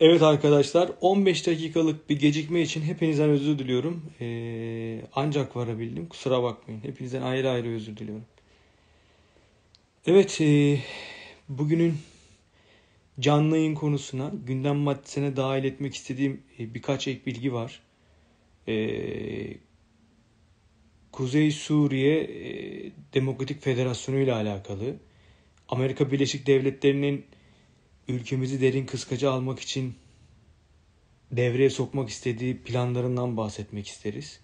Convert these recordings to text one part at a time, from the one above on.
Evet arkadaşlar 15 dakikalık bir gecikme için hepinizden özür diliyorum. Ee, ancak varabildim kusura bakmayın. Hepinizden ayrı ayrı özür diliyorum. Evet e, bugünün canlı yayın konusuna gündem maddesine dahil etmek istediğim e, birkaç ek bilgi var. E, Kuzey Suriye e, Demokratik Federasyonu ile alakalı Amerika Birleşik Devletleri'nin ülkemizi derin kıskaca almak için devreye sokmak istediği planlarından bahsetmek isteriz.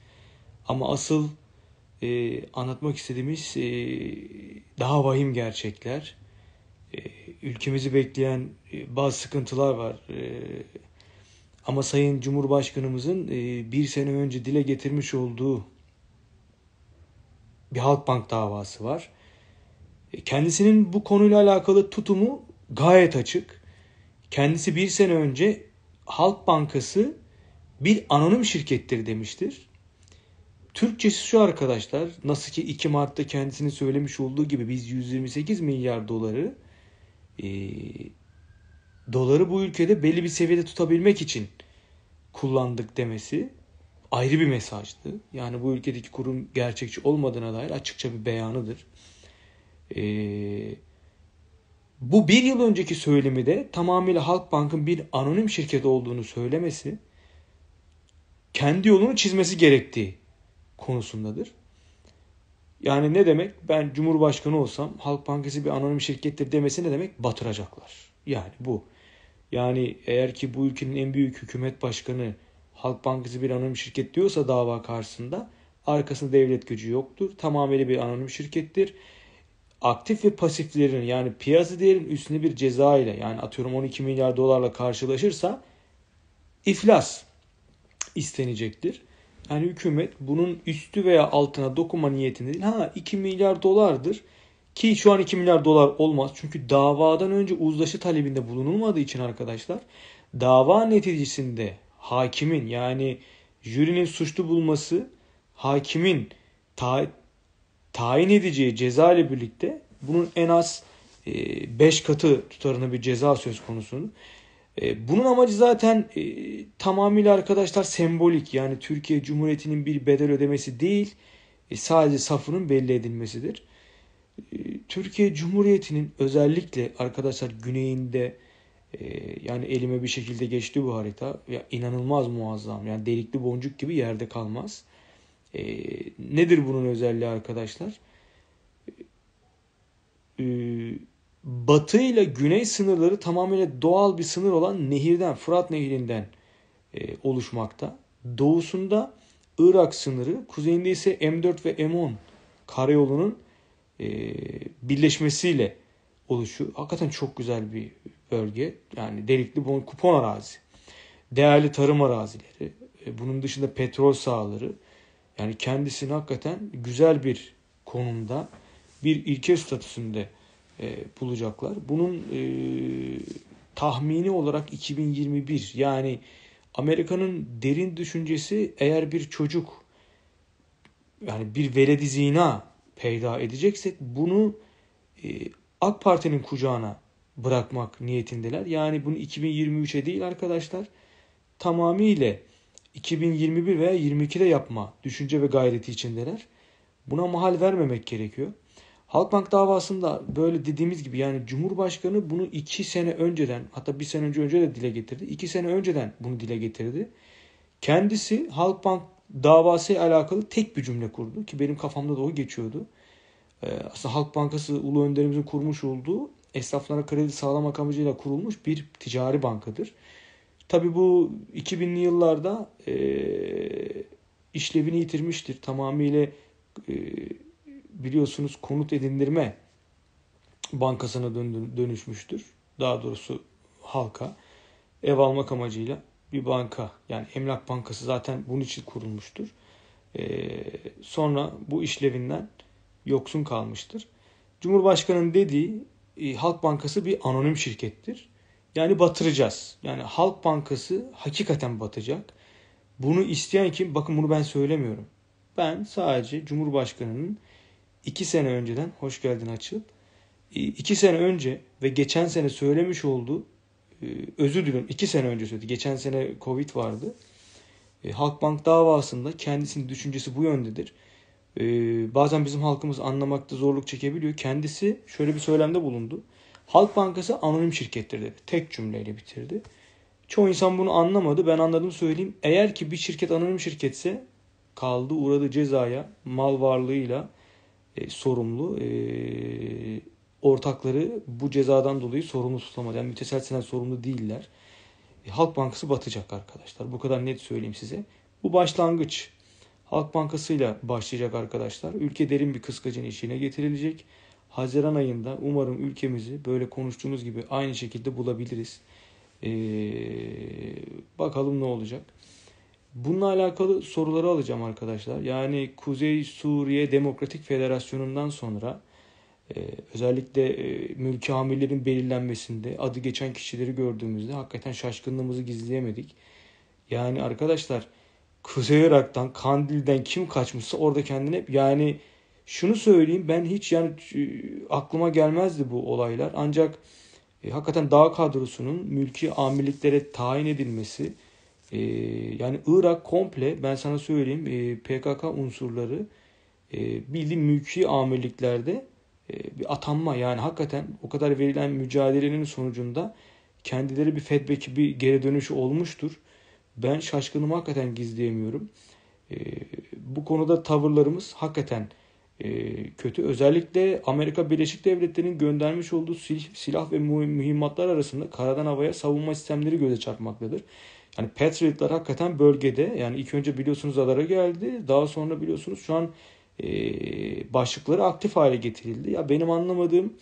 Ama asıl e, anlatmak istediğimiz e, daha vahim gerçekler. E, ülkemizi bekleyen e, bazı sıkıntılar var. E, ama Sayın Cumhurbaşkanımızın e, bir sene önce dile getirmiş olduğu bir Halkbank davası var. E, kendisinin bu konuyla alakalı tutumu gayet açık. Kendisi bir sene önce Halk Bankası bir anonim şirkettir demiştir. Türkçesi şu arkadaşlar nasıl ki 2 Mart'ta kendisini söylemiş olduğu gibi biz 128 milyar doları e, doları bu ülkede belli bir seviyede tutabilmek için kullandık demesi ayrı bir mesajdı. Yani bu ülkedeki kurum gerçekçi olmadığına dair açıkça bir beyanıdır. Eee bu bir yıl önceki söylemi de tamamıyla Halkbank'ın bir anonim şirket olduğunu söylemesi kendi yolunu çizmesi gerektiği konusundadır. Yani ne demek? Ben Cumhurbaşkanı olsam Halk Bankası bir anonim şirkettir demesi ne demek? Batıracaklar. Yani bu. Yani eğer ki bu ülkenin en büyük hükümet başkanı Halk Bankası bir anonim şirket diyorsa dava karşısında arkasında devlet gücü yoktur. Tamamıyla bir anonim şirkettir aktif ve pasiflerin yani piyasa değerin üstüne bir ceza ile yani atıyorum 12 milyar dolarla karşılaşırsa iflas istenecektir. Yani hükümet bunun üstü veya altına dokunma niyetinde değil. Ha 2 milyar dolardır ki şu an 2 milyar dolar olmaz. Çünkü davadan önce uzlaşı talebinde bulunulmadığı için arkadaşlar dava neticesinde hakimin yani jürinin suçlu bulması hakimin ta tayin edeceği ceza ile birlikte bunun en az 5 e, katı tutarına bir ceza söz konusu. E, bunun amacı zaten e, tamamıyla arkadaşlar sembolik yani Türkiye Cumhuriyeti'nin bir bedel ödemesi değil sadece safının belli edilmesidir. Türkiye Cumhuriyeti'nin özellikle arkadaşlar güneyinde yani elime bir şekilde geçti bu harita ya inanılmaz muazzam yani delikli boncuk gibi yerde kalmaz. E, nedir bunun özelliği arkadaşlar? E, batı ile güney sınırları tamamen doğal bir sınır olan nehirden, Fırat Nehri'nden e, oluşmakta. Doğusunda Irak sınırı, kuzeyinde ise M4 ve M10 karayolunun e, birleşmesiyle oluşuyor. Hakikaten çok güzel bir bölge. Yani delikli bon, kupon arazi. Değerli tarım arazileri. E, bunun dışında petrol sahaları. Yani kendisini hakikaten güzel bir konumda, bir ilke statüsünde e, bulacaklar. Bunun e, tahmini olarak 2021 yani Amerika'nın derin düşüncesi eğer bir çocuk yani bir veledi zina peyda edeceksek bunu e, AK Parti'nin kucağına bırakmak niyetindeler. Yani bunu 2023'e değil arkadaşlar tamamıyla 2021 veya 22'de yapma düşünce ve gayreti içindeler. Buna mahal vermemek gerekiyor. Halkbank davasında böyle dediğimiz gibi yani Cumhurbaşkanı bunu iki sene önceden hatta bir sene önce önce de dile getirdi. iki sene önceden bunu dile getirdi. Kendisi Halkbank davası ile alakalı tek bir cümle kurdu ki benim kafamda da o geçiyordu. Ee, aslında Halk Bankası Ulu Önderimizin kurmuş olduğu esnaflara kredi sağlamak amacıyla kurulmuş bir ticari bankadır. Tabi bu 2000'li yıllarda e, işlevini yitirmiştir. Tamamıyla e, biliyorsunuz konut edindirme bankasına dönüşmüştür. Daha doğrusu halka ev almak amacıyla bir banka yani emlak bankası zaten bunun için kurulmuştur. E, sonra bu işlevinden yoksun kalmıştır. Cumhurbaşkanının dediği e, Halk Bankası bir anonim şirkettir. Yani batıracağız. Yani Halk Bankası hakikaten batacak. Bunu isteyen kim? Bakın bunu ben söylemiyorum. Ben sadece Cumhurbaşkanı'nın iki sene önceden hoş geldin açıp e, iki sene önce ve geçen sene söylemiş olduğu e, özür dilerim iki sene önce söyledi. Geçen sene Covid vardı. E, Halkbank davasında kendisinin düşüncesi bu yöndedir. Bazen bizim halkımız anlamakta zorluk çekebiliyor. Kendisi şöyle bir söylemde bulundu. Halk Bankası anonim şirkettir dedi. Tek cümleyle bitirdi. Çoğu insan bunu anlamadı. Ben anladım söyleyeyim. Eğer ki bir şirket anonim şirketse kaldı uğradı cezaya mal varlığıyla e, sorumlu e, ortakları bu cezadan dolayı sorumlu tutulamadı. Yani müteselsilen sorumlu değiller. E, Halk Bankası batacak arkadaşlar. Bu kadar net söyleyeyim size. Bu başlangıç. Halk Bankası'yla başlayacak arkadaşlar. Ülke derin bir kıskacın içine getirilecek. Haziran ayında umarım ülkemizi böyle konuştuğumuz gibi aynı şekilde bulabiliriz. Ee, bakalım ne olacak. Bununla alakalı soruları alacağım arkadaşlar. Yani Kuzey Suriye Demokratik Federasyonu'ndan sonra e, özellikle e, mülki amirlerin belirlenmesinde adı geçen kişileri gördüğümüzde hakikaten şaşkınlığımızı gizleyemedik. Yani arkadaşlar Kuzey Irak'tan, Kandil'den kim kaçmışsa orada kendini hep yani şunu söyleyeyim ben hiç yani e, aklıma gelmezdi bu olaylar. Ancak e, hakikaten dağ kadrosunun mülki amirliklere tayin edilmesi e, yani Irak komple ben sana söyleyeyim e, PKK unsurları e, bildiğin mülki amirliklerde e, bir atanma yani hakikaten o kadar verilen mücadelenin sonucunda kendileri bir fedbeki bir geri dönüş olmuştur. Ben şaşkınımı hakikaten gizleyemiyorum. E, bu konuda tavırlarımız hakikaten ee, kötü. Özellikle Amerika Birleşik Devletleri'nin göndermiş olduğu silah ve mühimmatlar arasında karadan havaya savunma sistemleri göze çarpmaktadır. Yani Patriotlar hakikaten bölgede yani ilk önce biliyorsunuz adara geldi. Daha sonra biliyorsunuz şu an e, başlıkları aktif hale getirildi. Ya benim anlamadığım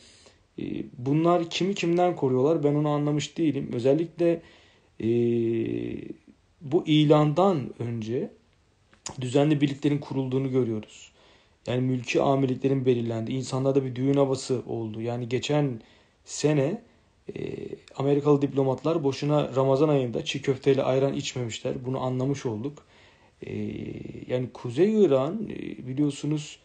e, bunlar kimi kimden koruyorlar ben onu anlamış değilim. Özellikle e, bu ilandan önce düzenli birliklerin kurulduğunu görüyoruz. Yani mülki amirliklerin belirlendi. İnsanlarda bir düğün havası oldu. Yani geçen sene e, Amerikalı diplomatlar boşuna Ramazan ayında çiğ köfteyle ayran içmemişler. Bunu anlamış olduk. E, yani Kuzey İran e, biliyorsunuz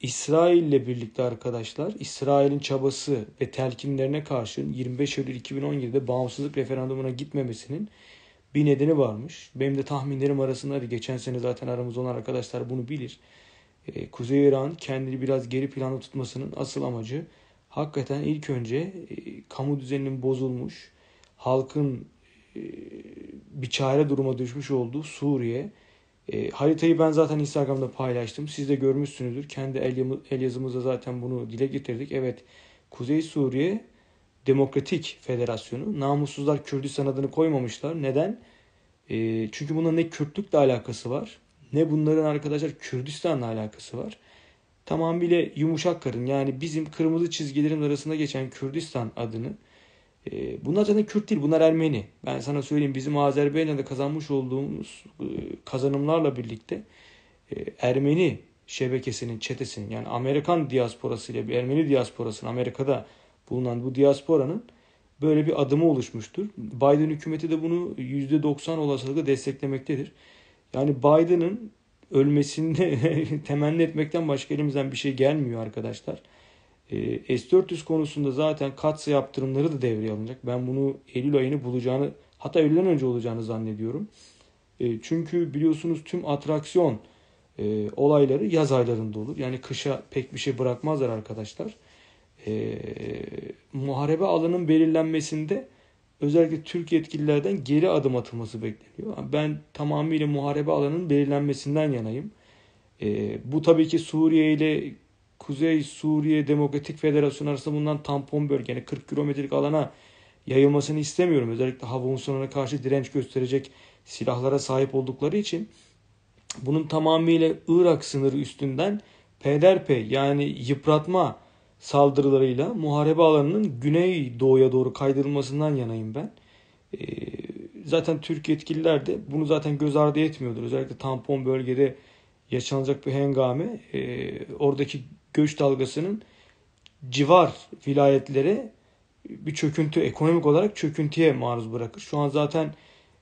İsrail'le birlikte arkadaşlar İsrail'in çabası ve telkinlerine karşın 25 Eylül 2017'de bağımsızlık referandumuna gitmemesinin bir nedeni varmış. Benim de tahminlerim arasındaydı. Geçen sene zaten aramızda olan arkadaşlar bunu bilir. E, Kuzey İran kendini biraz geri planda tutmasının asıl amacı hakikaten ilk önce e, kamu düzeninin bozulmuş, halkın e, bir çare duruma düşmüş olduğu Suriye. haritayı ben zaten Instagram'da paylaştım. Siz de görmüşsünüzdür. Kendi el, el yazımızda zaten bunu dile getirdik. Evet Kuzey Suriye Demokratik Federasyonu. Namussuzlar Kürdistan adını koymamışlar. Neden? çünkü bunun ne Kürtlükle alakası var ne bunların arkadaşlar Kürdistan'la alakası var. Tamamıyla yumuşak karın yani bizim kırmızı çizgilerin arasında geçen Kürdistan adını e, bunlar zaten Kürt değil bunlar Ermeni. Ben sana söyleyeyim bizim Azerbaycan'da kazanmış olduğumuz e, kazanımlarla birlikte e, Ermeni şebekesinin, çetesinin yani Amerikan diasporasıyla bir Ermeni diasporasının Amerika'da bulunan bu diasporanın böyle bir adımı oluşmuştur. Biden hükümeti de bunu %90 olasılıkla desteklemektedir. Yani Biden'ın ölmesini temenni etmekten başka elimizden bir şey gelmiyor arkadaşlar. E, ee, S-400 konusunda zaten katsa yaptırımları da devreye alınacak. Ben bunu Eylül ayını bulacağını hatta Eylül'den önce olacağını zannediyorum. E, çünkü biliyorsunuz tüm atraksiyon e, olayları yaz aylarında olur. Yani kışa pek bir şey bırakmazlar arkadaşlar. E, muharebe alanın belirlenmesinde özellikle Türk yetkililerden geri adım atılması bekleniyor. Ben tamamıyla muharebe alanının belirlenmesinden yanayım. E, bu tabii ki Suriye ile Kuzey Suriye Demokratik Federasyonu arasında bundan tampon bölge yani 40 kilometrelik alana yayılmasını istemiyorum. Özellikle Havunsun'a karşı direnç gösterecek silahlara sahip oldukları için bunun tamamıyla Irak sınırı üstünden peyderpey yani yıpratma saldırılarıyla muharebe alanının güney doğuya doğru kaydırılmasından yanayım ben. E, zaten Türk yetkililer de bunu zaten göz ardı etmiyordur. Özellikle tampon bölgede yaşanacak bir hengame e, oradaki göç dalgasının civar vilayetlere bir çöküntü, ekonomik olarak çöküntüye maruz bırakır. Şu an zaten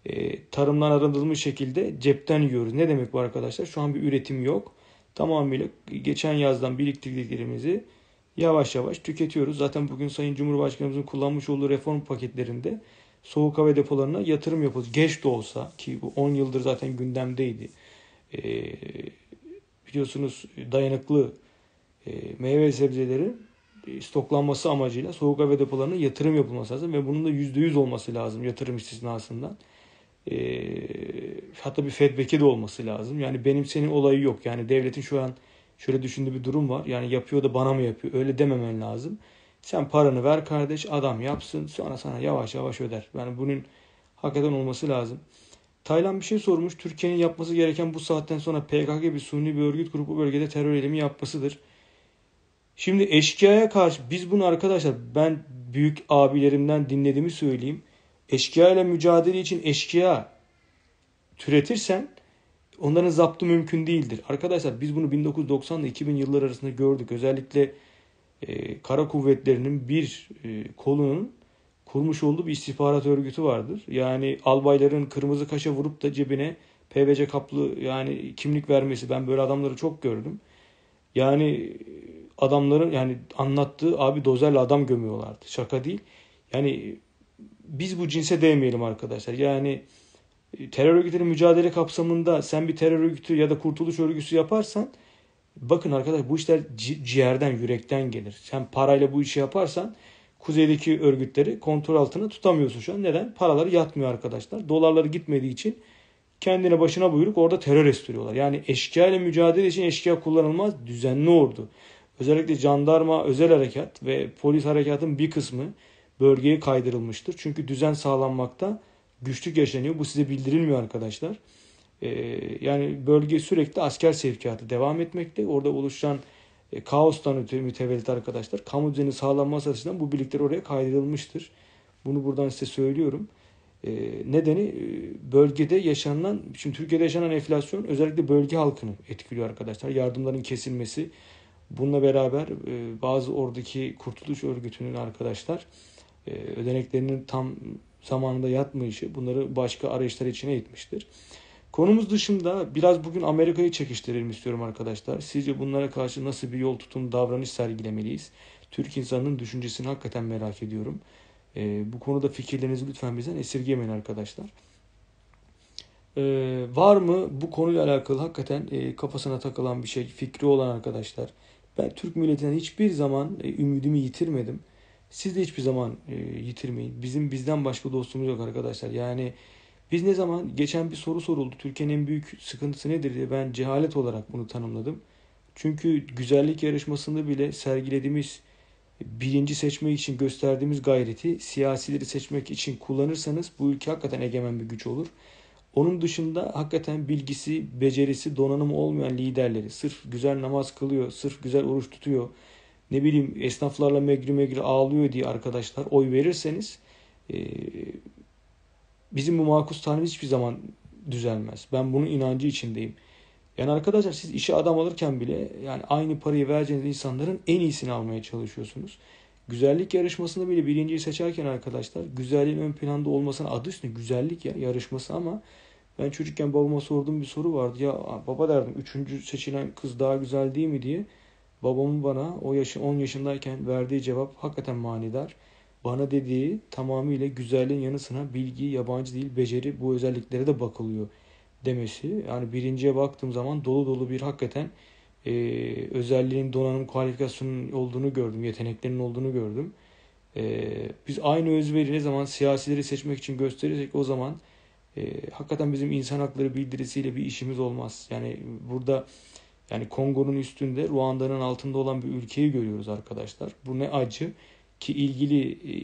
e, tarımdan arındırılmış şekilde cepten yiyoruz. Ne demek bu arkadaşlar? Şu an bir üretim yok. Tamamıyla geçen yazdan biriktirdiklerimizi yavaş yavaş tüketiyoruz. Zaten bugün Sayın Cumhurbaşkanımızın kullanmış olduğu reform paketlerinde soğuk hava depolarına yatırım yapıldı. Geç de olsa ki bu 10 yıldır zaten gündemdeydi. E, biliyorsunuz dayanıklı e, meyve sebzeleri e, stoklanması amacıyla soğuk hava depolarına yatırım yapılması lazım ve bunun da %100 olması lazım yatırım istisnasından. E, hatta bir fedbeki de olması lazım. Yani benim senin olayı yok. Yani devletin şu an şöyle düşündüğü bir durum var. Yani yapıyor da bana mı yapıyor? Öyle dememen lazım. Sen paranı ver kardeş, adam yapsın. Sonra sana yavaş yavaş öder. Yani bunun hakikaten olması lazım. Taylan bir şey sormuş. Türkiye'nin yapması gereken bu saatten sonra PKK gibi suni bir örgüt grubu bölgede terör eylemi yapmasıdır. Şimdi eşkıyaya karşı biz bunu arkadaşlar ben büyük abilerimden dinlediğimi söyleyeyim. Eşkıya ile mücadele için eşkıya türetirsen onların zaptı mümkün değildir. Arkadaşlar biz bunu 1990 ile 2000 yıllar arasında gördük. Özellikle e, kara kuvvetlerinin bir e, kolunun kurmuş olduğu bir istihbarat örgütü vardır. Yani albayların kırmızı kaşa vurup da cebine PVC kaplı yani kimlik vermesi ben böyle adamları çok gördüm. Yani e, adamların yani anlattığı abi dozerle adam gömüyorlardı. Şaka değil. Yani biz bu cinse değmeyelim arkadaşlar. Yani terör örgütleri mücadele kapsamında sen bir terör örgütü ya da kurtuluş örgütü yaparsan bakın arkadaş bu işler ci- ciğerden, yürekten gelir. Sen parayla bu işi yaparsan kuzeydeki örgütleri kontrol altına tutamıyorsun şu an. Neden? Paraları yatmıyor arkadaşlar. Dolarları gitmediği için kendine başına buyruk orada terör estiriyorlar. Yani eşkıya ile mücadele için eşkıya kullanılmaz düzenli ordu. Özellikle jandarma, özel harekat ve polis harekatın bir kısmı bölgeye kaydırılmıştır. Çünkü düzen sağlanmakta güçlük yaşanıyor. Bu size bildirilmiyor arkadaşlar. Ee, yani bölge sürekli asker sevkiyatı devam etmekte. Orada oluşan e, kaostan öte mütevellit arkadaşlar. Kamu düzeni sağlanması açısından bu birlikler oraya kaydedilmiştir Bunu buradan size söylüyorum. Ee, nedeni e, bölgede yaşanan, şimdi Türkiye'de yaşanan enflasyon özellikle bölge halkını etkiliyor arkadaşlar. Yardımların kesilmesi, bununla beraber e, bazı oradaki kurtuluş örgütünün arkadaşlar e, ödeneklerinin tam zamanında yatmayışı bunları başka arayışlar içine itmiştir. Konumuz dışında biraz bugün Amerika'yı çekiştirelim istiyorum arkadaşlar. Sizce bunlara karşı nasıl bir yol tutum davranış sergilemeliyiz? Türk insanının düşüncesini hakikaten merak ediyorum. E, bu konuda fikirlerinizi lütfen bizden esirgemeyin arkadaşlar. E, var mı bu konuyla alakalı hakikaten e, kafasına takılan bir şey, fikri olan arkadaşlar? Ben Türk milletinden hiçbir zaman e, ümidimi yitirmedim. Siz de hiçbir zaman e, yitirmeyin. Bizim bizden başka dostumuz yok arkadaşlar. Yani biz ne zaman geçen bir soru soruldu. Türkiye'nin en büyük sıkıntısı nedir diye ben cehalet olarak bunu tanımladım. Çünkü güzellik yarışmasında bile sergilediğimiz e, birinci seçmek için gösterdiğimiz gayreti siyasileri seçmek için kullanırsanız bu ülke hakikaten egemen bir güç olur. Onun dışında hakikaten bilgisi, becerisi, donanımı olmayan liderleri sırf güzel namaz kılıyor, sırf güzel oruç tutuyor, ne bileyim esnaflarla megri megri ağlıyor diye arkadaşlar oy verirseniz e, bizim bu makus tanemiz hiçbir zaman düzelmez. Ben bunun inancı içindeyim. Yani arkadaşlar siz işe adam alırken bile yani aynı parayı vereceğiniz insanların en iyisini almaya çalışıyorsunuz. Güzellik yarışmasında bile birinciyi seçerken arkadaşlar güzelliğin ön planda olmasına adı üstüne güzellik ya yarışması ama ben çocukken babama sorduğum bir soru vardı. Ya baba derdim üçüncü seçilen kız daha güzel değil mi diye. Babamın bana o yaşı 10 yaşındayken verdiği cevap hakikaten manidar. Bana dediği tamamıyla güzelliğin yanısına bilgi, yabancı değil, beceri bu özelliklere de bakılıyor demesi. Yani birinciye baktığım zaman dolu dolu bir hakikaten e, özelliğin, donanım, kualifikasyonun olduğunu gördüm. yeteneklerinin olduğunu gördüm. E, biz aynı özveri ne zaman siyasileri seçmek için gösterirsek o zaman e, hakikaten bizim insan hakları bildirisiyle bir işimiz olmaz. Yani burada yani Kongo'nun üstünde Ruanda'nın altında olan bir ülkeyi görüyoruz arkadaşlar. Bu ne acı ki ilgili e,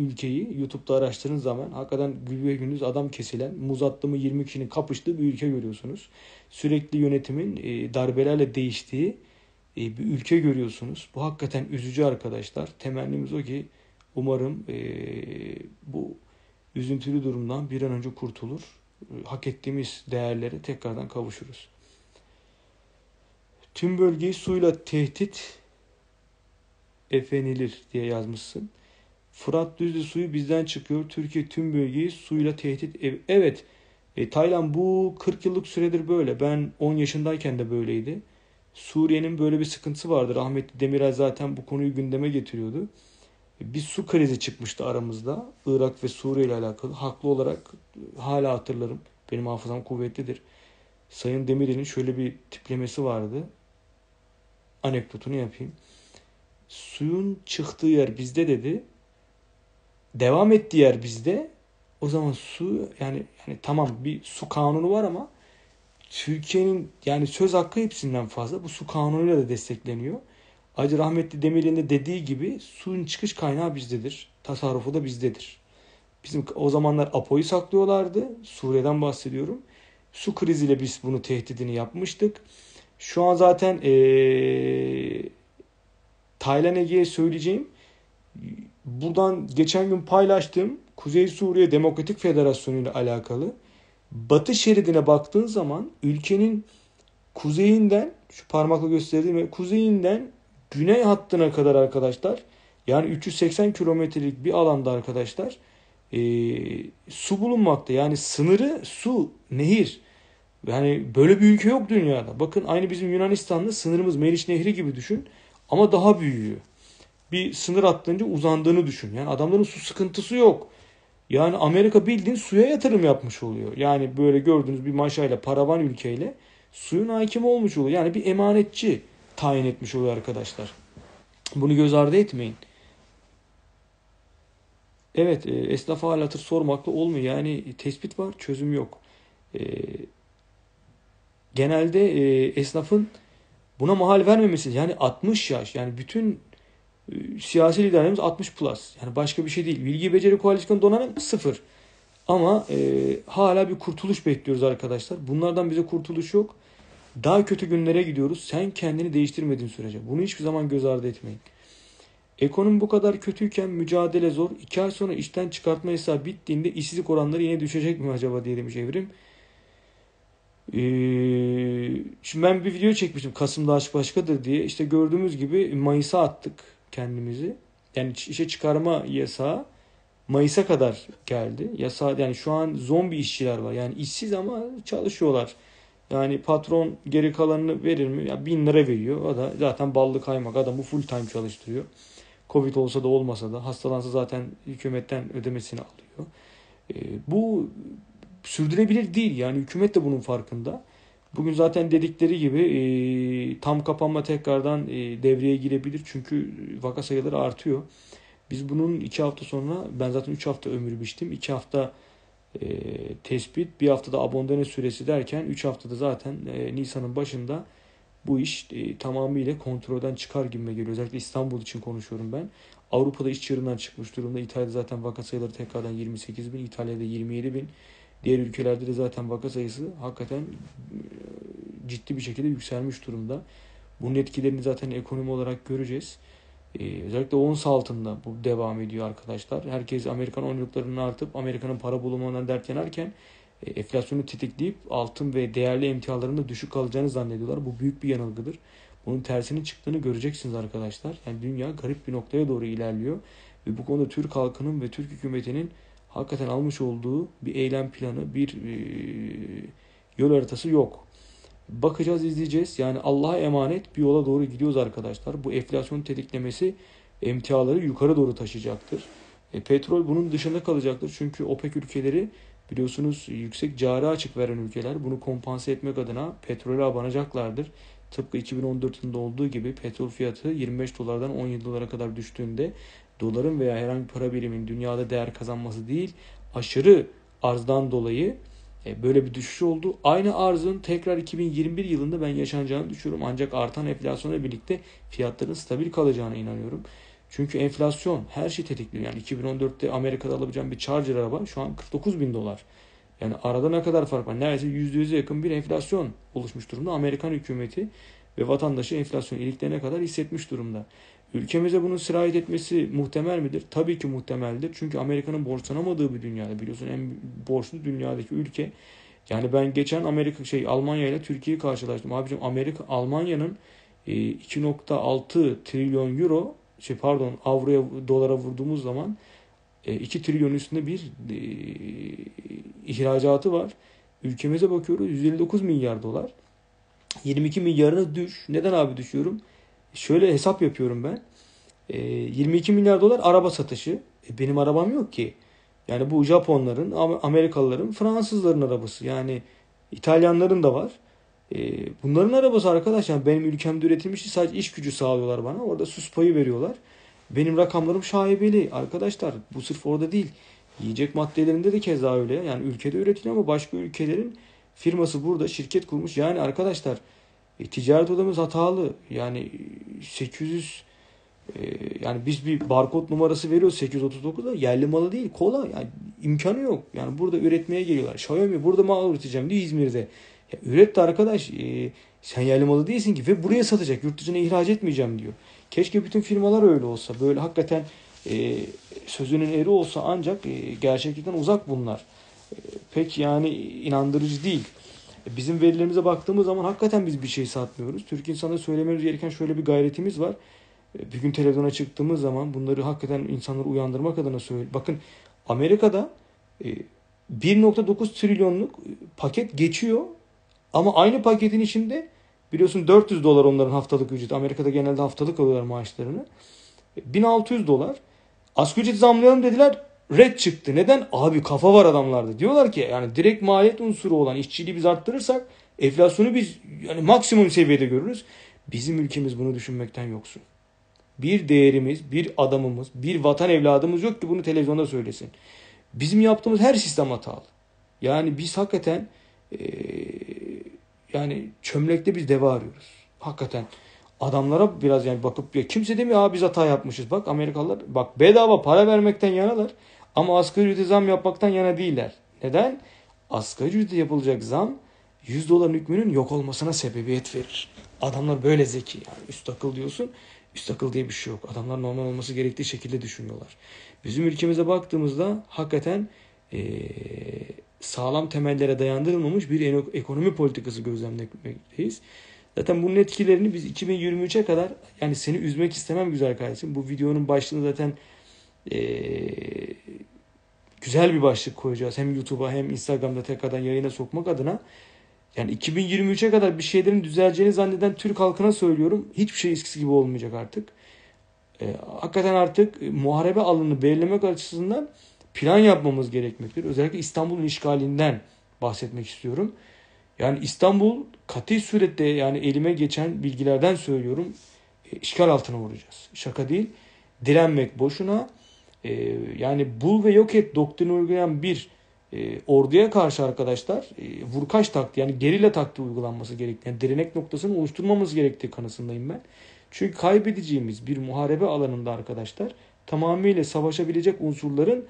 ülkeyi YouTube'da araştırdığınız zaman hakikaten güve gündüz adam kesilen muzatlımı 20 kişinin kapıştığı bir ülke görüyorsunuz. Sürekli yönetimin e, darbelerle değiştiği e, bir ülke görüyorsunuz. Bu hakikaten üzücü arkadaşlar. Temennimiz o ki umarım bu üzüntülü durumdan bir an önce kurtulur. Hak ettiğimiz değerlere tekrardan kavuşuruz. Tüm bölgeyi suyla tehdit efenilir diye yazmışsın. Fırat Düzlü suyu bizden çıkıyor. Türkiye tüm bölgeyi suyla tehdit. E evet. E, Tayland bu 40 yıllık süredir böyle. Ben 10 yaşındayken de böyleydi. Suriye'nin böyle bir sıkıntısı vardı. Rahmetli Demirel zaten bu konuyu gündeme getiriyordu. E, bir su krizi çıkmıştı aramızda. Irak ve Suriye ile alakalı. Haklı olarak e, hala hatırlarım. Benim hafızam kuvvetlidir. Sayın Demirel'in şöyle bir tiplemesi vardı anekdotunu yapayım. Suyun çıktığı yer bizde dedi. Devam ettiği yer bizde. O zaman su yani yani tamam bir su kanunu var ama Türkiye'nin yani söz hakkı hepsinden fazla. Bu su kanunuyla da destekleniyor. Acı rahmetli Demir'in de dediği gibi suyun çıkış kaynağı bizdedir. Tasarrufu da bizdedir. Bizim o zamanlar Apo'yu saklıyorlardı. Suriye'den bahsediyorum. Su kriziyle biz bunu tehdidini yapmıştık. Şu an zaten ee, Taylan Ege'ye söyleyeceğim. Buradan geçen gün paylaştığım Kuzey Suriye Demokratik Federasyonu ile alakalı batı şeridine baktığın zaman ülkenin kuzeyinden şu parmakla gösterdiğim kuzeyinden güney hattına kadar arkadaşlar yani 380 kilometrelik bir alanda arkadaşlar e, su bulunmakta. Yani sınırı su, nehir. Yani böyle bir ülke yok dünyada. Bakın aynı bizim Yunanistan'da sınırımız Meriç Nehri gibi düşün ama daha büyüğü. Bir sınır hattınca uzandığını düşün. Yani adamların su sıkıntısı yok. Yani Amerika bildiğin suya yatırım yapmış oluyor. Yani böyle gördüğünüz bir maşayla, paravan ülkeyle suyun hakim olmuş oluyor. Yani bir emanetçi tayin etmiş oluyor arkadaşlar. Bunu göz ardı etmeyin. Evet, e, esnafa hal sormakla olmuyor. Yani tespit var, çözüm yok. Ee, genelde e, esnafın buna mahal vermemesi yani 60 yaş yani bütün e, siyasi liderlerimiz 60 plus yani başka bir şey değil. Bilgi beceri koalisyon donanım sıfır. Ama e, hala bir kurtuluş bekliyoruz arkadaşlar. Bunlardan bize kurtuluş yok. Daha kötü günlere gidiyoruz. Sen kendini değiştirmediğin sürece. Bunu hiçbir zaman göz ardı etmeyin. Ekonomi bu kadar kötüyken mücadele zor. 2 ay sonra işten çıkartma hesabı bittiğinde işsizlik oranları yine düşecek mi acaba diye demiş Evrim. Ee, şimdi ben bir video çekmiştim Kasım'da aşk başkadır diye. İşte gördüğümüz gibi Mayıs'a attık kendimizi. Yani işe çıkarma yasağı Mayıs'a kadar geldi. Yasa yani şu an zombi işçiler var. Yani işsiz ama çalışıyorlar. Yani patron geri kalanını verir mi? Ya yani bin lira veriyor. O da zaten ballı kaymak adamı full time çalıştırıyor. Covid olsa da olmasa da hastalansa zaten hükümetten ödemesini alıyor. E, bu sürdürülebilir değil. Yani hükümet de bunun farkında. Bugün zaten dedikleri gibi e, tam kapanma tekrardan e, devreye girebilir. Çünkü e, vaka sayıları artıyor. Biz bunun 2 hafta sonra ben zaten 3 hafta ömür biçtim. 2 hafta e, tespit, bir haftada abondane süresi derken 3 haftada zaten e, Nisan'ın başında bu iş e, tamamıyla kontrolden çıkar gibime geliyor. Özellikle İstanbul için konuşuyorum ben. Avrupa'da iş çığırından çıkmış durumda. İtalya'da zaten vaka sayıları tekrardan 28 bin, İtalya'da 27 bin. Diğer ülkelerde de zaten vaka sayısı hakikaten e, ciddi bir şekilde yükselmiş durumda. Bunun etkilerini zaten ekonomi olarak göreceğiz. Ee, özellikle ons altında bu devam ediyor arkadaşlar. Herkes Amerikan oyunculuklarının artıp Amerika'nın para bulumundan dert yanarken e, enflasyonu tetikleyip altın ve değerli emtialarında düşük kalacağını zannediyorlar. Bu büyük bir yanılgıdır. Bunun tersinin çıktığını göreceksiniz arkadaşlar. Yani dünya garip bir noktaya doğru ilerliyor. Ve bu konuda Türk halkının ve Türk hükümetinin hakikaten almış olduğu bir eylem planı, bir e, yol haritası yok. Bakacağız, izleyeceğiz. Yani Allah'a emanet bir yola doğru gidiyoruz arkadaşlar. Bu enflasyon tetiklemesi emtiaları yukarı doğru taşıyacaktır. E, petrol bunun dışında kalacaktır. Çünkü OPEC ülkeleri biliyorsunuz yüksek cari açık veren ülkeler. Bunu kompanse etmek adına petrole abanacaklardır. Tıpkı 2014 olduğu gibi petrol fiyatı 25 dolardan 17 dolara kadar düştüğünde doların veya herhangi bir para birimin dünyada değer kazanması değil, aşırı arzdan dolayı e, böyle bir düşüş oldu. Aynı arzın tekrar 2021 yılında ben yaşanacağını düşünüyorum. Ancak artan enflasyonla birlikte fiyatların stabil kalacağına inanıyorum. Çünkü enflasyon her şeyi tetikliyor. Yani 2014'te Amerika'da alabileceğim bir Charger araba şu an 49 bin dolar. Yani arada ne kadar fark var? Neredeyse %100'e yakın bir enflasyon oluşmuş durumda. Amerikan hükümeti ve vatandaşı enflasyon iliklerine kadar hissetmiş durumda. Ülkemize bunun sirayet etmesi muhtemel midir? Tabii ki muhtemeldir. Çünkü Amerika'nın borçlanamadığı bir dünyada biliyorsun en borçlu dünyadaki ülke. Yani ben geçen Amerika şey Almanya ile Türkiye'yi karşılaştım. Abicim Amerika Almanya'nın 2.6 e, trilyon euro şey pardon avroya dolara vurduğumuz zaman 2 e, trilyon üstünde bir e, ihracatı var. Ülkemize bakıyoruz 159 milyar dolar. 22 milyarına düş. Neden abi düşüyorum? şöyle hesap yapıyorum ben. E, ee, 22 milyar dolar araba satışı. E, benim arabam yok ki. Yani bu Japonların, Amerikalıların, Fransızların arabası. Yani İtalyanların da var. E, bunların arabası arkadaş. Yani benim ülkemde üretilmişti. Sadece iş gücü sağlıyorlar bana. Orada süs payı veriyorlar. Benim rakamlarım şaibeli arkadaşlar. Bu sırf orada değil. Yiyecek maddelerinde de keza öyle. Yani ülkede üretiliyor ama başka ülkelerin firması burada şirket kurmuş. Yani arkadaşlar e, ticaret odamız hatalı. Yani 800 e, yani biz bir barkod numarası veriyoruz 839'da yerli malı değil kola yani imkanı yok. Yani burada üretmeye geliyorlar. Xiaomi burada mal üreteceğim diye İzmir'de. Ya, üret arkadaş e, sen yerli malı değilsin ki ve buraya satacak yurt dışına ihraç etmeyeceğim diyor. Keşke bütün firmalar öyle olsa böyle hakikaten e, sözünün eri olsa ancak e, gerçeklikten uzak bunlar. E, pek yani inandırıcı değil. E, bizim verilerimize baktığımız zaman hakikaten biz bir şey satmıyoruz. Türk insanlara söylememiz gereken şöyle bir gayretimiz var. E, bir gün televizyona çıktığımız zaman bunları hakikaten insanları uyandırmak adına söyle. Bakın Amerika'da 1.9 e, trilyonluk paket geçiyor ama aynı paketin içinde biliyorsun 400 dolar onların haftalık ücreti. Amerika'da genelde haftalık alıyorlar maaşlarını. 1600 dolar. Asgari ücret zamlayalım dediler red çıktı. Neden? Abi kafa var adamlarda. Diyorlar ki yani direkt maliyet unsuru olan işçiliği biz arttırırsak enflasyonu biz yani maksimum seviyede görürüz. Bizim ülkemiz bunu düşünmekten yoksun. Bir değerimiz, bir adamımız, bir vatan evladımız yok ki bunu televizyonda söylesin. Bizim yaptığımız her sistem hatalı. Yani biz hakikaten e, yani çömlekte biz deva arıyoruz. Hakikaten adamlara biraz yani bakıp ya kimse demiyor abi biz hata yapmışız. Bak Amerikalılar bak bedava para vermekten yanalar. Ama asgari ücrete zam yapmaktan yana değiller. Neden? Asgari ücrete yapılacak zam 100 doların hükmünün yok olmasına sebebiyet verir. Adamlar böyle zeki. Yani üst akıl diyorsun. Üst akıl diye bir şey yok. Adamlar normal olması gerektiği şekilde düşünüyorlar. Bizim ülkemize baktığımızda hakikaten e, sağlam temellere dayandırılmamış bir ekonomi politikası gözlemlemekteyiz. Zaten bunun etkilerini biz 2023'e kadar yani seni üzmek istemem güzel kardeşim. Bu videonun başlığını zaten e, güzel bir başlık koyacağız. Hem YouTube'a hem Instagram'da tekrardan yayına sokmak adına. Yani 2023'e kadar bir şeylerin düzeleceğini zanneden Türk halkına söylüyorum. Hiçbir şey eskisi gibi olmayacak artık. E, hakikaten artık e, muharebe alanını belirlemek açısından plan yapmamız gerekmektedir. Özellikle İstanbul'un işgalinden bahsetmek istiyorum. Yani İstanbul katı surette yani elime geçen bilgilerden söylüyorum e, işgal altına vuracağız. Şaka değil. Direnmek boşuna. E, yani bul ve yok et doktrini uygulayan bir e, orduya karşı arkadaşlar e, vurkaç taktiği yani gerilla taktiği uygulanması gerektiği, yani direnek noktasını oluşturmamız gerektiği kanısındayım ben. Çünkü kaybedeceğimiz bir muharebe alanında arkadaşlar tamamıyla savaşabilecek unsurların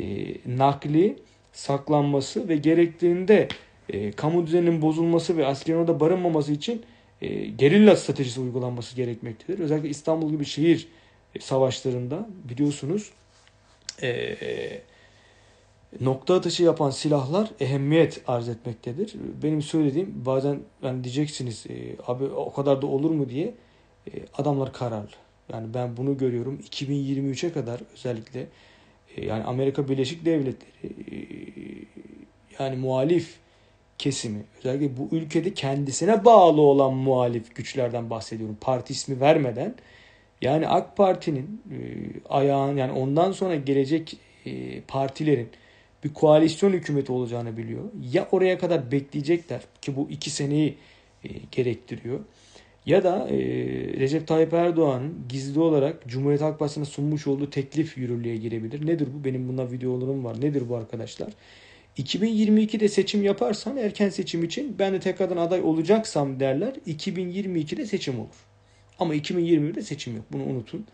e, nakli, saklanması ve gerektiğinde e, kamu düzeninin bozulması ve askerin orada barınmaması için e, gerilla stratejisi uygulanması gerekmektedir. Özellikle İstanbul gibi şehir e, savaşlarında biliyorsunuz e, nokta atışı yapan silahlar ehemmiyet arz etmektedir. Benim söylediğim bazen yani diyeceksiniz e, abi o kadar da olur mu diye e, adamlar kararlı. Yani ben bunu görüyorum 2023'e kadar özellikle e, yani Amerika Birleşik Devletleri e, yani muhalif kesimi özellikle bu ülkede kendisine bağlı olan muhalif güçlerden bahsediyorum. Parti ismi vermeden yani AK Parti'nin e, ayağın yani ondan sonra gelecek e, partilerin bir koalisyon hükümeti olacağını biliyor. Ya oraya kadar bekleyecekler ki bu iki seneyi e, gerektiriyor. Ya da e, Recep Tayyip Erdoğan'ın gizli olarak Cumhuriyet Halk Partisi'ne sunmuş olduğu teklif yürürlüğe girebilir. Nedir bu? Benim bundan videolarım var. Nedir bu arkadaşlar? 2022'de seçim yaparsam erken seçim için ben de tekrardan aday olacaksam derler. 2022'de seçim olur. Ama 2021'de seçim yok. Bunu unutun.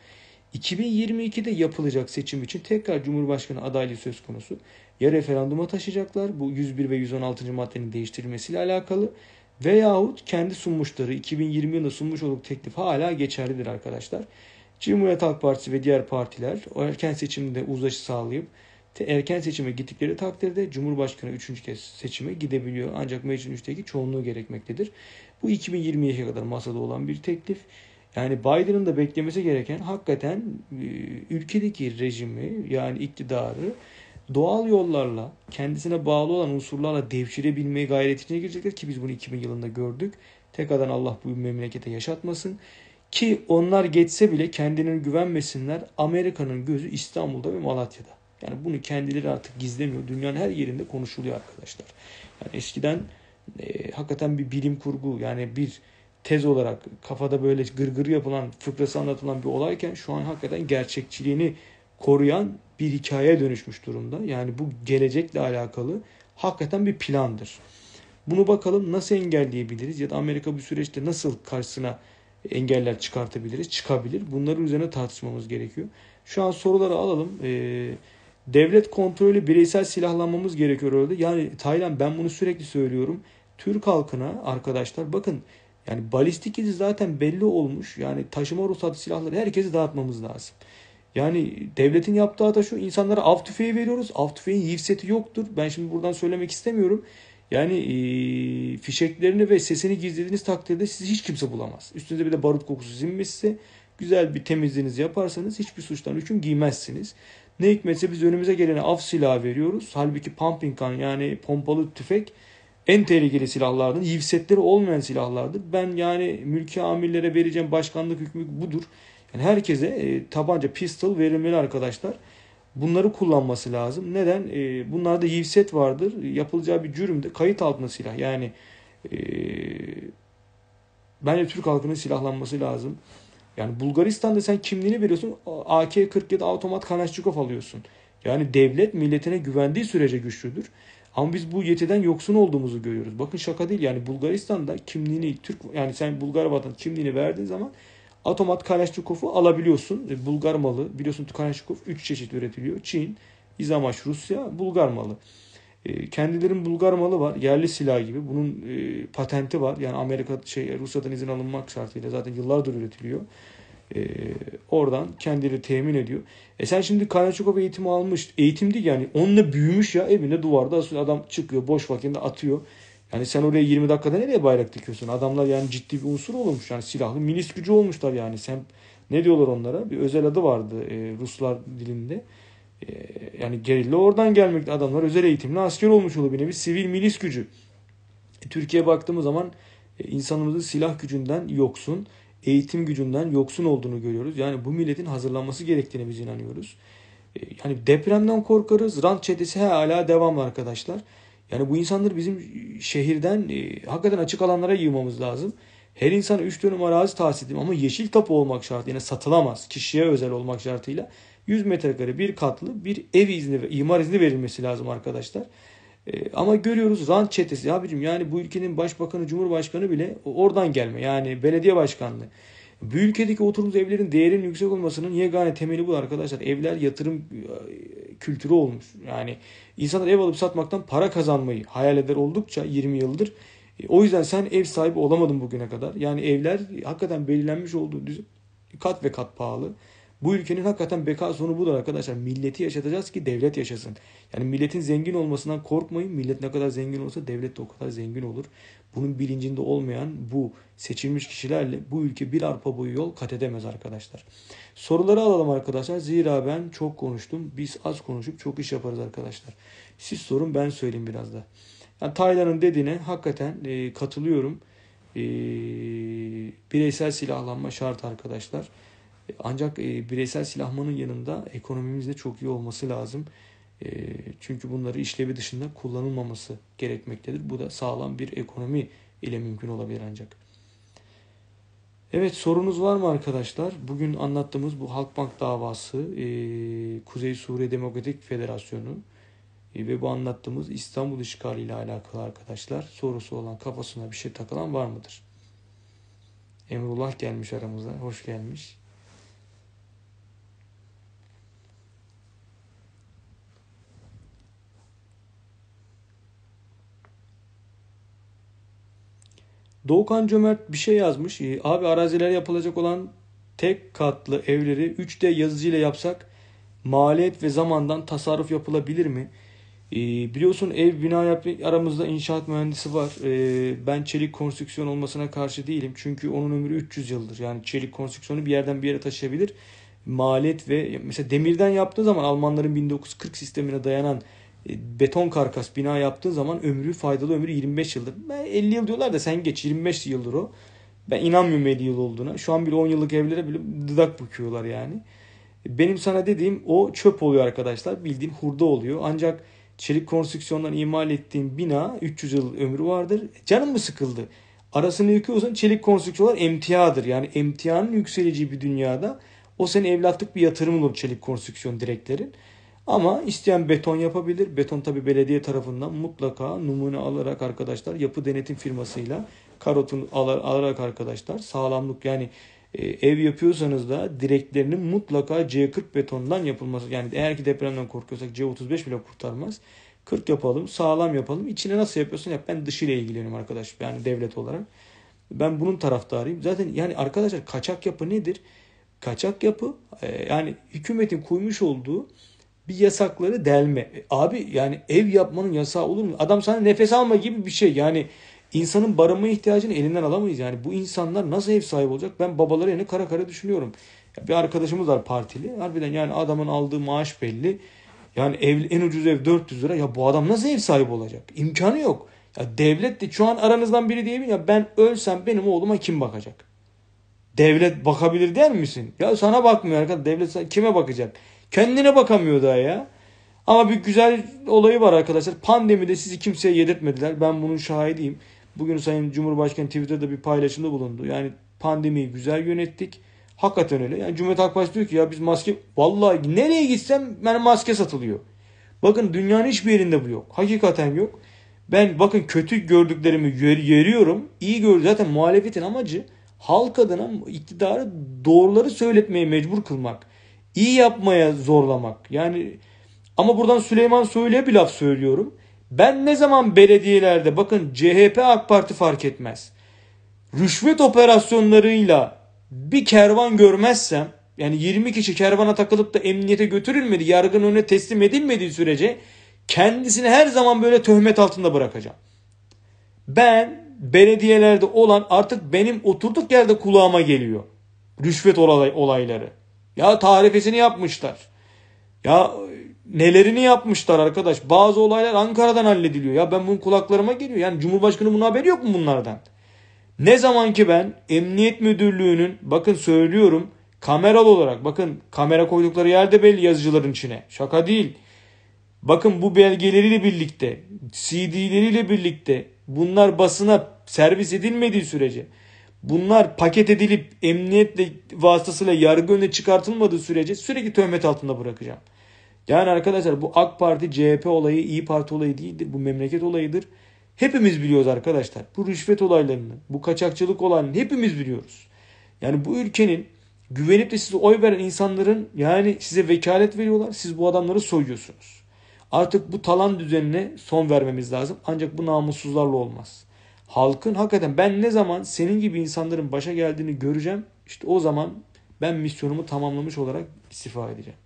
2022'de yapılacak seçim için tekrar Cumhurbaşkanı adaylığı söz konusu. Ya referanduma taşıyacaklar bu 101 ve 116. maddenin değiştirilmesiyle alakalı veyahut kendi sunmuşları 2020 yılında sunmuş olduk teklif hala geçerlidir arkadaşlar. Cumhuriyet Halk Partisi ve diğer partiler o erken seçimde uzlaşı sağlayıp erken seçime gittikleri takdirde Cumhurbaşkanı 3. kez seçime gidebiliyor. Ancak meclisin 3'teki çoğunluğu gerekmektedir. Bu 2022'ye kadar masada olan bir teklif. Yani Biden'ın da beklemesi gereken hakikaten e, ülkedeki rejimi yani iktidarı doğal yollarla kendisine bağlı olan unsurlarla devşirebilmeye gayret içine girecekler ki biz bunu 2000 yılında gördük. Tekrardan Allah bu memlekete yaşatmasın. Ki onlar geçse bile kendilerine güvenmesinler. Amerika'nın gözü İstanbul'da ve Malatya'da. Yani bunu kendileri artık gizlemiyor. Dünyanın her yerinde konuşuluyor arkadaşlar. Yani eskiden e, hakikaten bir bilim kurgu yani bir tez olarak kafada böyle gırgır yapılan, fıkrası anlatılan bir olayken şu an hakikaten gerçekçiliğini koruyan bir hikayeye dönüşmüş durumda. Yani bu gelecekle alakalı hakikaten bir plandır. Bunu bakalım nasıl engelleyebiliriz ya da Amerika bu süreçte nasıl karşısına engeller çıkartabiliriz, çıkabilir. Bunları üzerine tartışmamız gerekiyor. Şu an soruları alalım. Ee, devlet kontrolü bireysel silahlanmamız gerekiyor orada. Yani Taylan ben bunu sürekli söylüyorum. Türk halkına arkadaşlar bakın yani balistik izi zaten belli olmuş. Yani taşıma ruhsatı silahları herkesi dağıtmamız lazım. Yani devletin yaptığı da şu insanlara av tüfeği veriyoruz. Av tüfeğin yiv yoktur. Ben şimdi buradan söylemek istemiyorum. Yani e, fişeklerini ve sesini gizlediğiniz takdirde sizi hiç kimse bulamaz. Üstünüze bir de barut kokusu sinmişse güzel bir temizliğinizi yaparsanız hiçbir suçtan hüküm giymezsiniz. Ne hikmetse biz önümüze gelene av silahı veriyoruz. Halbuki pumping gun yani pompalı tüfek en tehlikeli silahlardır. Yivsetleri olmayan silahlardır. Ben yani mülki amirlere vereceğim başkanlık hükmü budur. Yani herkese e, tabanca, pistol verilmeli arkadaşlar. Bunları kullanması lazım. Neden? E, bunlarda yivset vardır. Yapılacağı bir cürümde kayıt altında silah. Yani e, bence Türk halkının silahlanması lazım. Yani Bulgaristan'da sen kimliğini veriyorsun AK-47 automat Kalaşnikov alıyorsun. Yani devlet milletine güvendiği sürece güçlüdür. Ama biz bu yetiden yoksun olduğumuzu görüyoruz. Bakın şaka değil yani Bulgaristan'da kimliğini Türk yani sen Bulgar vatan kimliğini verdiğin zaman Atomat Kalashnikov'u alabiliyorsun. E, Bulgar malı biliyorsun Kalashnikov 3 çeşit üretiliyor. Çin, İzamaş, Rusya, Bulgar malı. E, kendilerinin Bulgar malı var. Yerli silah gibi. Bunun e, patenti var. Yani Amerika şey Rusya'dan izin alınmak şartıyla zaten yıllardır üretiliyor. E, oradan kendini temin ediyor. E sen şimdi Kayaçukov eğitimi almış. Eğitim değil yani onunla büyümüş ya evinde duvarda asıl adam çıkıyor boş vakitinde atıyor. Yani sen oraya 20 dakikada nereye bayrak dikiyorsun? Adamlar yani ciddi bir unsur olmuş. Yani silahlı milis gücü olmuşlar yani. Sen ne diyorlar onlara? Bir özel adı vardı e, Ruslar dilinde. E, yani gerilla oradan gelmekte adamlar özel eğitimli asker olmuş oluyor. Bir nevi sivil milis gücü. E, Türkiye baktığımız zaman e, insanımızın silah gücünden yoksun eğitim gücünden yoksun olduğunu görüyoruz. Yani bu milletin hazırlanması gerektiğine biz inanıyoruz. E, yani depremden korkarız. Rant çetesi hala devam arkadaşlar. Yani bu insanları bizim şehirden e, hakikaten açık alanlara yığmamız lazım. Her insan 3 dönüm arazi tahsis edeyim ama yeşil tapu olmak şartıyla yani satılamaz. Kişiye özel olmak şartıyla 100 metrekare bir katlı bir ev izni ve imar izni verilmesi lazım arkadaşlar. Ee, ama görüyoruz rant çetesi abicim yani bu ülkenin başbakanı cumhurbaşkanı bile oradan gelme yani belediye başkanlığı. Bu ülkedeki oturduğumuz evlerin değerinin yüksek olmasının yegane temeli bu arkadaşlar. Evler yatırım e, kültürü olmuş. Yani insanlar ev alıp satmaktan para kazanmayı hayal eder oldukça 20 yıldır. E, o yüzden sen ev sahibi olamadın bugüne kadar. Yani evler hakikaten belirlenmiş olduğu düzen kat ve kat pahalı. Bu ülkenin hakikaten beka sonu budur arkadaşlar. Milleti yaşatacağız ki devlet yaşasın. Yani milletin zengin olmasından korkmayın. Millet ne kadar zengin olsa devlet de o kadar zengin olur. Bunun bilincinde olmayan bu seçilmiş kişilerle bu ülke bir arpa boyu yol kat edemez arkadaşlar. Soruları alalım arkadaşlar. Zira ben çok konuştum. Biz az konuşup çok iş yaparız arkadaşlar. Siz sorun ben söyleyeyim biraz da. Yani Taylan'ın dediğine hakikaten e, katılıyorum. E, bireysel silahlanma şart arkadaşlar. Ancak e, bireysel silahmanın yanında ekonomimizde çok iyi olması lazım. E, çünkü bunları işlevi dışında kullanılmaması gerekmektedir. Bu da sağlam bir ekonomi ile mümkün olabilir ancak. Evet sorunuz var mı arkadaşlar? Bugün anlattığımız bu Halkbank davası, e, Kuzey Suriye Demokratik Federasyonu e, ve bu anlattığımız İstanbul işgali ile alakalı arkadaşlar sorusu olan kafasına bir şey takılan var mıdır? Emrullah gelmiş aramıza, hoş gelmiş. Doğukan Cömert bir şey yazmış. Ee, abi arazilere yapılacak olan tek katlı evleri 3D yazıcıyla yapsak maliyet ve zamandan tasarruf yapılabilir mi? Ee, biliyorsun ev bina yapma aramızda inşaat mühendisi var. Ee, ben çelik konstrüksiyon olmasına karşı değilim. Çünkü onun ömrü 300 yıldır. Yani çelik konstrüksiyonu bir yerden bir yere taşıyabilir. Maliyet ve mesela demirden yaptığı zaman Almanların 1940 sistemine dayanan e, beton karkas bina yaptığın zaman ömrü faydalı ömrü 25 yıldır. Ben 50 yıl diyorlar da sen geç 25 yıldır o. Ben inanmıyorum 50 yıl olduğuna. Şu an bile 10 yıllık evlere bile dudak büküyorlar yani. E, benim sana dediğim o çöp oluyor arkadaşlar. Bildiğim hurda oluyor. Ancak çelik konstrüksiyondan imal ettiğim bina 300 yıl ömrü vardır. Canım mı sıkıldı? Arasını yıkıyorsan çelik konstrüksiyonlar emtiadır. Yani emtianın yükseleceği bir dünyada o senin evlatlık bir yatırım olur çelik konstrüksiyon direklerin. Ama isteyen beton yapabilir. Beton tabi belediye tarafından mutlaka numune alarak arkadaşlar yapı denetim firmasıyla karotun alarak arkadaşlar sağlamlık yani e, ev yapıyorsanız da direklerinin mutlaka C40 betondan yapılması. Yani eğer ki depremden korkuyorsak C35 bile kurtarmaz. 40 yapalım, sağlam yapalım. İçine nasıl yapıyorsun yap. Ben dışıyla ilgileniyorum arkadaş. Yani devlet olarak. Ben bunun taraftarıyım. Zaten yani arkadaşlar kaçak yapı nedir? Kaçak yapı e, yani hükümetin koymuş olduğu bir yasakları delme. E, abi yani ev yapmanın yasağı olur mu? Adam sana nefes alma gibi bir şey. Yani insanın barınma ihtiyacını elinden alamayız. Yani bu insanlar nasıl ev sahibi olacak? Ben babaları yani kara kara düşünüyorum. bir arkadaşımız var partili. Harbiden yani adamın aldığı maaş belli. Yani ev, en ucuz ev 400 lira. Ya bu adam nasıl ev sahibi olacak? İmkanı yok. Ya devlet de şu an aranızdan biri diyebilir ya ben ölsem benim oğluma kim bakacak? Devlet bakabilir der misin? Ya sana bakmıyor arkadaş. Devlet kime bakacak? Kendine bakamıyor daha ya. Ama bir güzel olayı var arkadaşlar. Pandemide sizi kimseye yedirtmediler. Ben bunun şahidiyim. Bugün Sayın Cumhurbaşkanı Twitter'da bir paylaşımda bulundu. Yani pandemiyi güzel yönettik. Hakikaten öyle. Yani Cumhuriyet Halk Partisi diyor ki ya biz maske... Vallahi nereye gitsem ben maske satılıyor. Bakın dünyanın hiçbir yerinde bu yok. Hakikaten yok. Ben bakın kötü gördüklerimi yer, yeriyorum. İyi gör zaten muhalefetin amacı halk adına iktidarı doğruları söyletmeye mecbur kılmak iyi yapmaya zorlamak. Yani ama buradan Süleyman Soylu'ya bir laf söylüyorum. Ben ne zaman belediyelerde bakın CHP AK Parti fark etmez. Rüşvet operasyonlarıyla bir kervan görmezsem yani 20 kişi kervana takılıp da emniyete götürülmedi, yargının önüne teslim edilmediği sürece kendisini her zaman böyle töhmet altında bırakacağım. Ben belediyelerde olan artık benim oturduk yerde kulağıma geliyor. Rüşvet olay, olayları. Ya tarifesini yapmışlar. Ya nelerini yapmışlar arkadaş. Bazı olaylar Ankara'dan hallediliyor. Ya ben bunun kulaklarıma geliyor. Yani Cumhurbaşkanı bunun haberi yok mu bunlardan? Ne zaman ki ben Emniyet Müdürlüğü'nün bakın söylüyorum kameral olarak bakın kamera koydukları yerde belli yazıcıların içine. Şaka değil. Bakın bu belgeleriyle birlikte CD'leriyle birlikte bunlar basına servis edilmediği sürece bunlar paket edilip emniyetle vasıtasıyla yargı önüne çıkartılmadığı sürece sürekli töhmet altında bırakacağım. Yani arkadaşlar bu AK Parti, CHP olayı, İyi Parti olayı değildir. Bu memleket olayıdır. Hepimiz biliyoruz arkadaşlar. Bu rüşvet olaylarını, bu kaçakçılık olayını hepimiz biliyoruz. Yani bu ülkenin güvenip de size oy veren insanların yani size vekalet veriyorlar. Siz bu adamları soyuyorsunuz. Artık bu talan düzenine son vermemiz lazım. Ancak bu namussuzlarla olmaz halkın hakikaten ben ne zaman senin gibi insanların başa geldiğini göreceğim işte o zaman ben misyonumu tamamlamış olarak istifa edeceğim.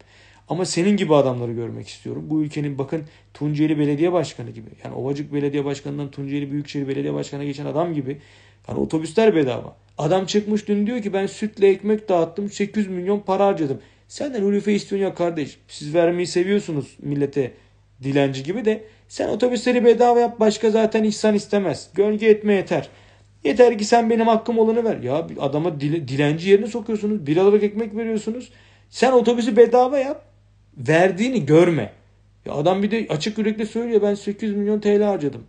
Ama senin gibi adamları görmek istiyorum. Bu ülkenin bakın Tunceli Belediye Başkanı gibi. Yani Ovacık Belediye Başkanı'ndan Tunceli Büyükşehir Belediye Başkanı'na geçen adam gibi. Yani otobüsler bedava. Adam çıkmış dün diyor ki ben sütle ekmek dağıttım 800 milyon para harcadım. Senden hulufe istiyorsun ya kardeş. Siz vermeyi seviyorsunuz millete dilenci gibi de sen otobüsleri bedava yap başka zaten insan istemez. Gölge etme yeter. Yeter ki sen benim hakkım olanı ver. Ya adama dilenci yerine sokuyorsunuz. Bir alarak ekmek veriyorsunuz. Sen otobüsü bedava yap. Verdiğini görme. Ya adam bir de açık yürekle söylüyor ben 800 milyon TL harcadım.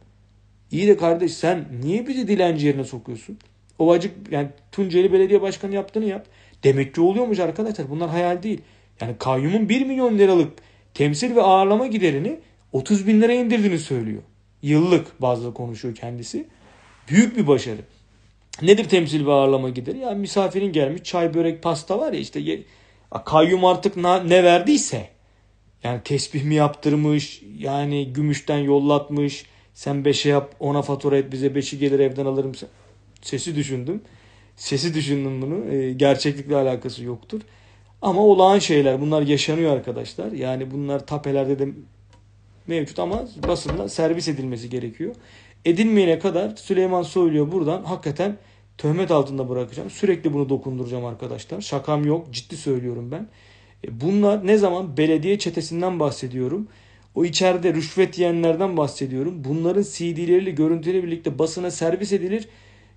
İyi de kardeş sen niye bizi dilenci yerine sokuyorsun? Ovacık yani Tunceli Belediye Başkanı yaptığını yap. Demek ki oluyormuş arkadaşlar bunlar hayal değil. Yani kayyumun 1 milyon liralık temsil ve ağırlama giderini 30 bin lira indirdiğini söylüyor. Yıllık bazı konuşuyor kendisi. Büyük bir başarı. Nedir temsil ve ağırlama gideri? Yani misafirin gelmiş çay, börek, pasta var ya işte kayyum artık ne verdiyse. Yani tesbih mi yaptırmış, yani gümüşten yollatmış. Sen beşe yap, ona fatura et bize beşi gelir evden alırım. Sesi düşündüm. Sesi düşündüm bunu. E, gerçeklikle alakası yoktur. Ama olağan şeyler bunlar yaşanıyor arkadaşlar. Yani bunlar tapelerde de mevcut ama basında servis edilmesi gerekiyor. Edilmeyene kadar Süleyman Soylu'ya buradan hakikaten töhmet altında bırakacağım. Sürekli bunu dokunduracağım arkadaşlar. Şakam yok. Ciddi söylüyorum ben. E, bunlar ne zaman belediye çetesinden bahsediyorum. O içeride rüşvet yiyenlerden bahsediyorum. Bunların CD'leriyle görüntüleri birlikte basına servis edilir.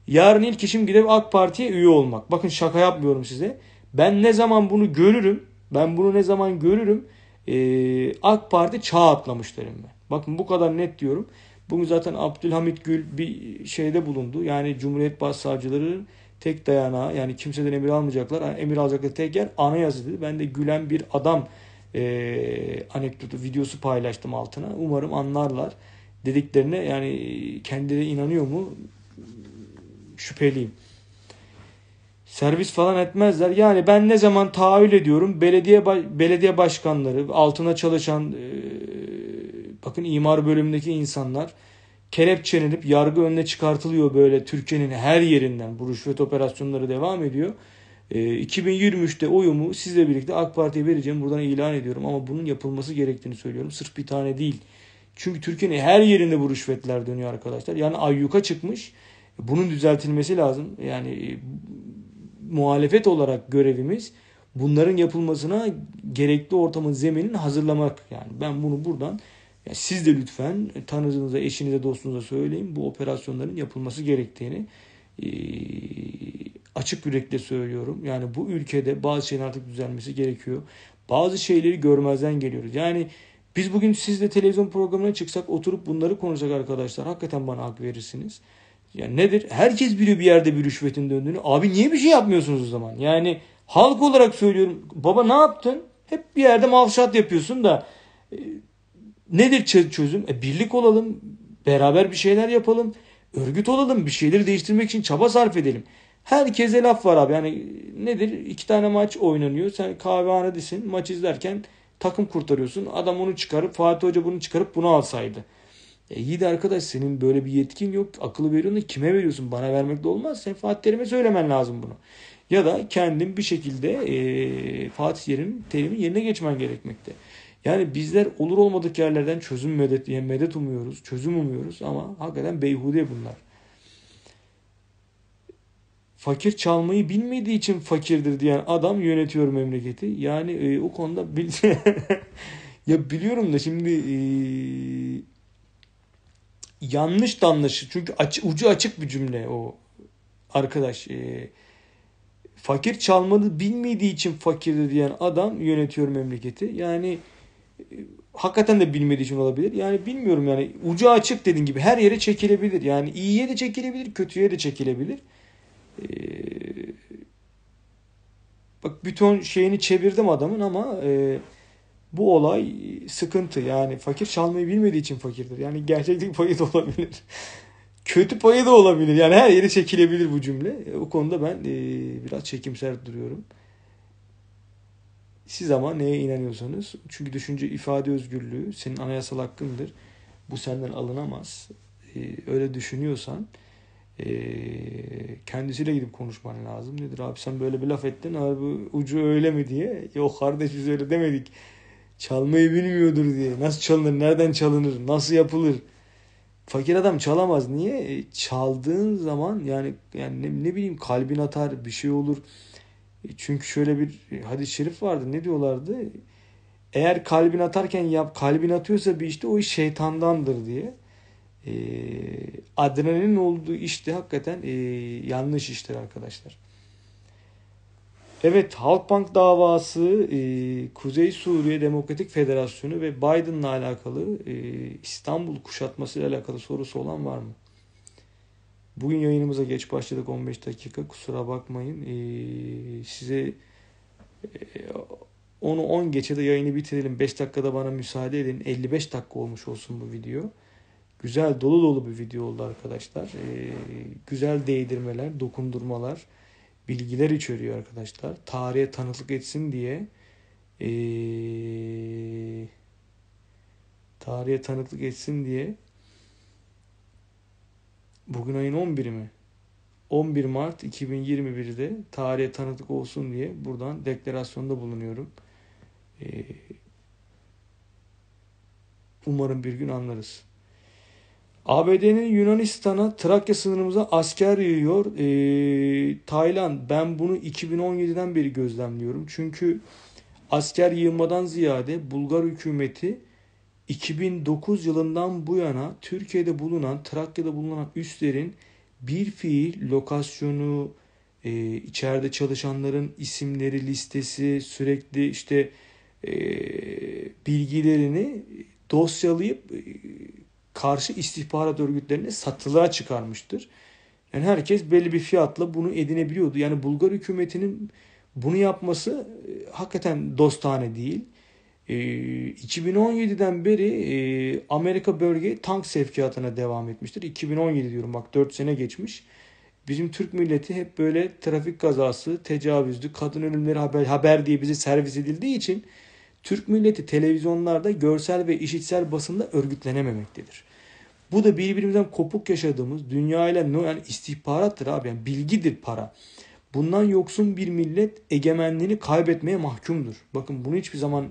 Yarın ilk işim gidip AK Parti'ye üye olmak. Bakın şaka yapmıyorum size. Ben ne zaman bunu görürüm, ben bunu ne zaman görürüm e, AK Parti çağ atlamış derim ben. Bakın bu kadar net diyorum. Bugün zaten Abdülhamit Gül bir şeyde bulundu. Yani Cumhuriyet Başsavcıları tek dayanağı yani kimseden emir almayacaklar. Yani emir alacakları tek yer anayasa dedi. Ben de gülen bir adam e, anekdotu videosu paylaştım altına. Umarım anlarlar dediklerine yani kendileri inanıyor mu şüpheliyim servis falan etmezler. Yani ben ne zaman tahayyül ediyorum belediye belediye başkanları, altına çalışan e, bakın imar bölümündeki insanlar kelepçelenip yargı önüne çıkartılıyor böyle Türkiye'nin her yerinden. Bu rüşvet operasyonları devam ediyor. E, 2023'te oyumu sizle birlikte AK Parti'ye vereceğim. Buradan ilan ediyorum ama bunun yapılması gerektiğini söylüyorum. Sırf bir tane değil. Çünkü Türkiye'nin her yerinde bu rüşvetler dönüyor arkadaşlar. Yani ayyuka çıkmış. Bunun düzeltilmesi lazım. Yani muhalefet olarak görevimiz bunların yapılmasına gerekli ortamın zeminini hazırlamak. Yani ben bunu buradan yani siz de lütfen tanıdığınıza, eşinize, dostunuza söyleyin bu operasyonların yapılması gerektiğini e, açık yürekle söylüyorum. Yani bu ülkede bazı şeyin artık düzelmesi gerekiyor. Bazı şeyleri görmezden geliyoruz. Yani biz bugün sizle televizyon programına çıksak oturup bunları konuşsak arkadaşlar hakikaten bana hak verirsiniz. Yani nedir? Herkes biliyor bir yerde bir rüşvetin döndüğünü. Abi niye bir şey yapmıyorsunuz o zaman? Yani halk olarak söylüyorum. Baba ne yaptın? Hep bir yerde mavşat yapıyorsun da e, nedir çözüm? E, birlik olalım. Beraber bir şeyler yapalım. Örgüt olalım. Bir şeyleri değiştirmek için çaba sarf edelim. Herkese laf var abi. Yani e, nedir? İki tane maç oynanıyor. Sen kahvehanedesin. Maç izlerken takım kurtarıyorsun. Adam onu çıkarıp Fatih Hoca bunu çıkarıp bunu alsaydı. E iyi de arkadaş senin böyle bir yetkin yok. Akıllı veriyorsun kime veriyorsun? Bana vermek de olmaz. Sen Fatih Terim'e söylemen lazım bunu. Ya da kendin bir şekilde e, Fatih Terim'in yerine geçmen gerekmekte. Yani bizler olur olmadık yerlerden çözüm medet, yani medet umuyoruz, çözüm umuyoruz ama hakikaten beyhude bunlar. Fakir çalmayı bilmediği için fakirdir diyen adam yönetiyor memleketi. Yani e, o konuda bil ya biliyorum da şimdi e, yanlış da anlaşılır. Çünkü aç, ucu açık bir cümle o arkadaş. E, fakir çalmanı bilmediği için fakirdir diyen adam yönetiyor memleketi. Yani e, hakikaten de bilmediği için olabilir. Yani bilmiyorum yani ucu açık dediğin gibi her yere çekilebilir. Yani iyiye de çekilebilir, kötüye de çekilebilir. E, bak bütün şeyini çevirdim adamın ama eee bu olay e, sıkıntı. Yani fakir çalmayı bilmediği için fakirdir. Yani gerçeklik payı da olabilir. Kötü payı da olabilir. Yani her yere çekilebilir bu cümle. E, o konuda ben e, biraz çekimser duruyorum. Siz ama neye inanıyorsanız. Çünkü düşünce ifade özgürlüğü senin anayasal hakkındır. Bu senden alınamaz. Öyle düşünüyorsan kendisiyle gidip konuşman lazım. Nedir abi sen böyle bir laf ettin abi ucu öyle mi diye. Yok kardeş biz öyle demedik Çalmayı bilmiyordur diye. Nasıl çalınır? Nereden çalınır? Nasıl yapılır? Fakir adam çalamaz. Niye? E, çaldığın zaman yani yani ne, ne bileyim kalbin atar, bir şey olur. E, çünkü şöyle bir e, hadis-i şerif vardı. Ne diyorlardı? Eğer kalbin atarken yap, kalbin atıyorsa bir işte o iş şeytandandır diye. E, adrenalin olduğu işte hakikaten e, yanlış işler arkadaşlar. Evet Halkbank davası e, Kuzey Suriye Demokratik Federasyonu ve Biden'la alakalı e, İstanbul kuşatması ile alakalı sorusu olan var mı? Bugün yayınımıza geç başladık 15 dakika kusura bakmayın. E, size e, onu 10 geçe de yayını bitirelim. 5 dakikada bana müsaade edin. 55 dakika olmuş olsun bu video. Güzel dolu dolu bir video oldu arkadaşlar. E, güzel değdirmeler, dokundurmalar bilgiler içeriyor arkadaşlar. Tarihe tanıklık etsin diye e, tarihe tanıklık etsin diye bugün ayın 11'i mi? 11 Mart 2021'de tarihe tanıklık olsun diye buradan deklarasyonda bulunuyorum. Ee, umarım bir gün anlarız. ABD'nin Yunanistan'a Trakya sınırımıza asker yığıyor. Ee, Tayland ben bunu 2017'den beri gözlemliyorum. Çünkü asker yığmadan ziyade Bulgar hükümeti 2009 yılından bu yana Türkiye'de bulunan, Trakya'da bulunan üslerin bir fiil lokasyonu, e, içeride çalışanların isimleri, listesi, sürekli işte e, bilgilerini dosyalayıp e, karşı istihbarat örgütlerini satılığa çıkarmıştır. Yani herkes belli bir fiyatla bunu edinebiliyordu. Yani Bulgar hükümetinin bunu yapması e, hakikaten dostane değil. 2017'den e, beri e, Amerika bölgeye tank sevkiyatına devam etmiştir. 2017 diyorum bak 4 sene geçmiş. Bizim Türk milleti hep böyle trafik kazası, tecavüzlü, kadın ölümleri haber, haber diye bize servis edildiği için Türk milleti televizyonlarda görsel ve işitsel basında örgütlenememektedir. Bu da birbirimizden kopuk yaşadığımız dünya ile ne yani istihbarattır abi yani bilgidir para. Bundan yoksun bir millet egemenliğini kaybetmeye mahkumdur. Bakın bunu hiçbir zaman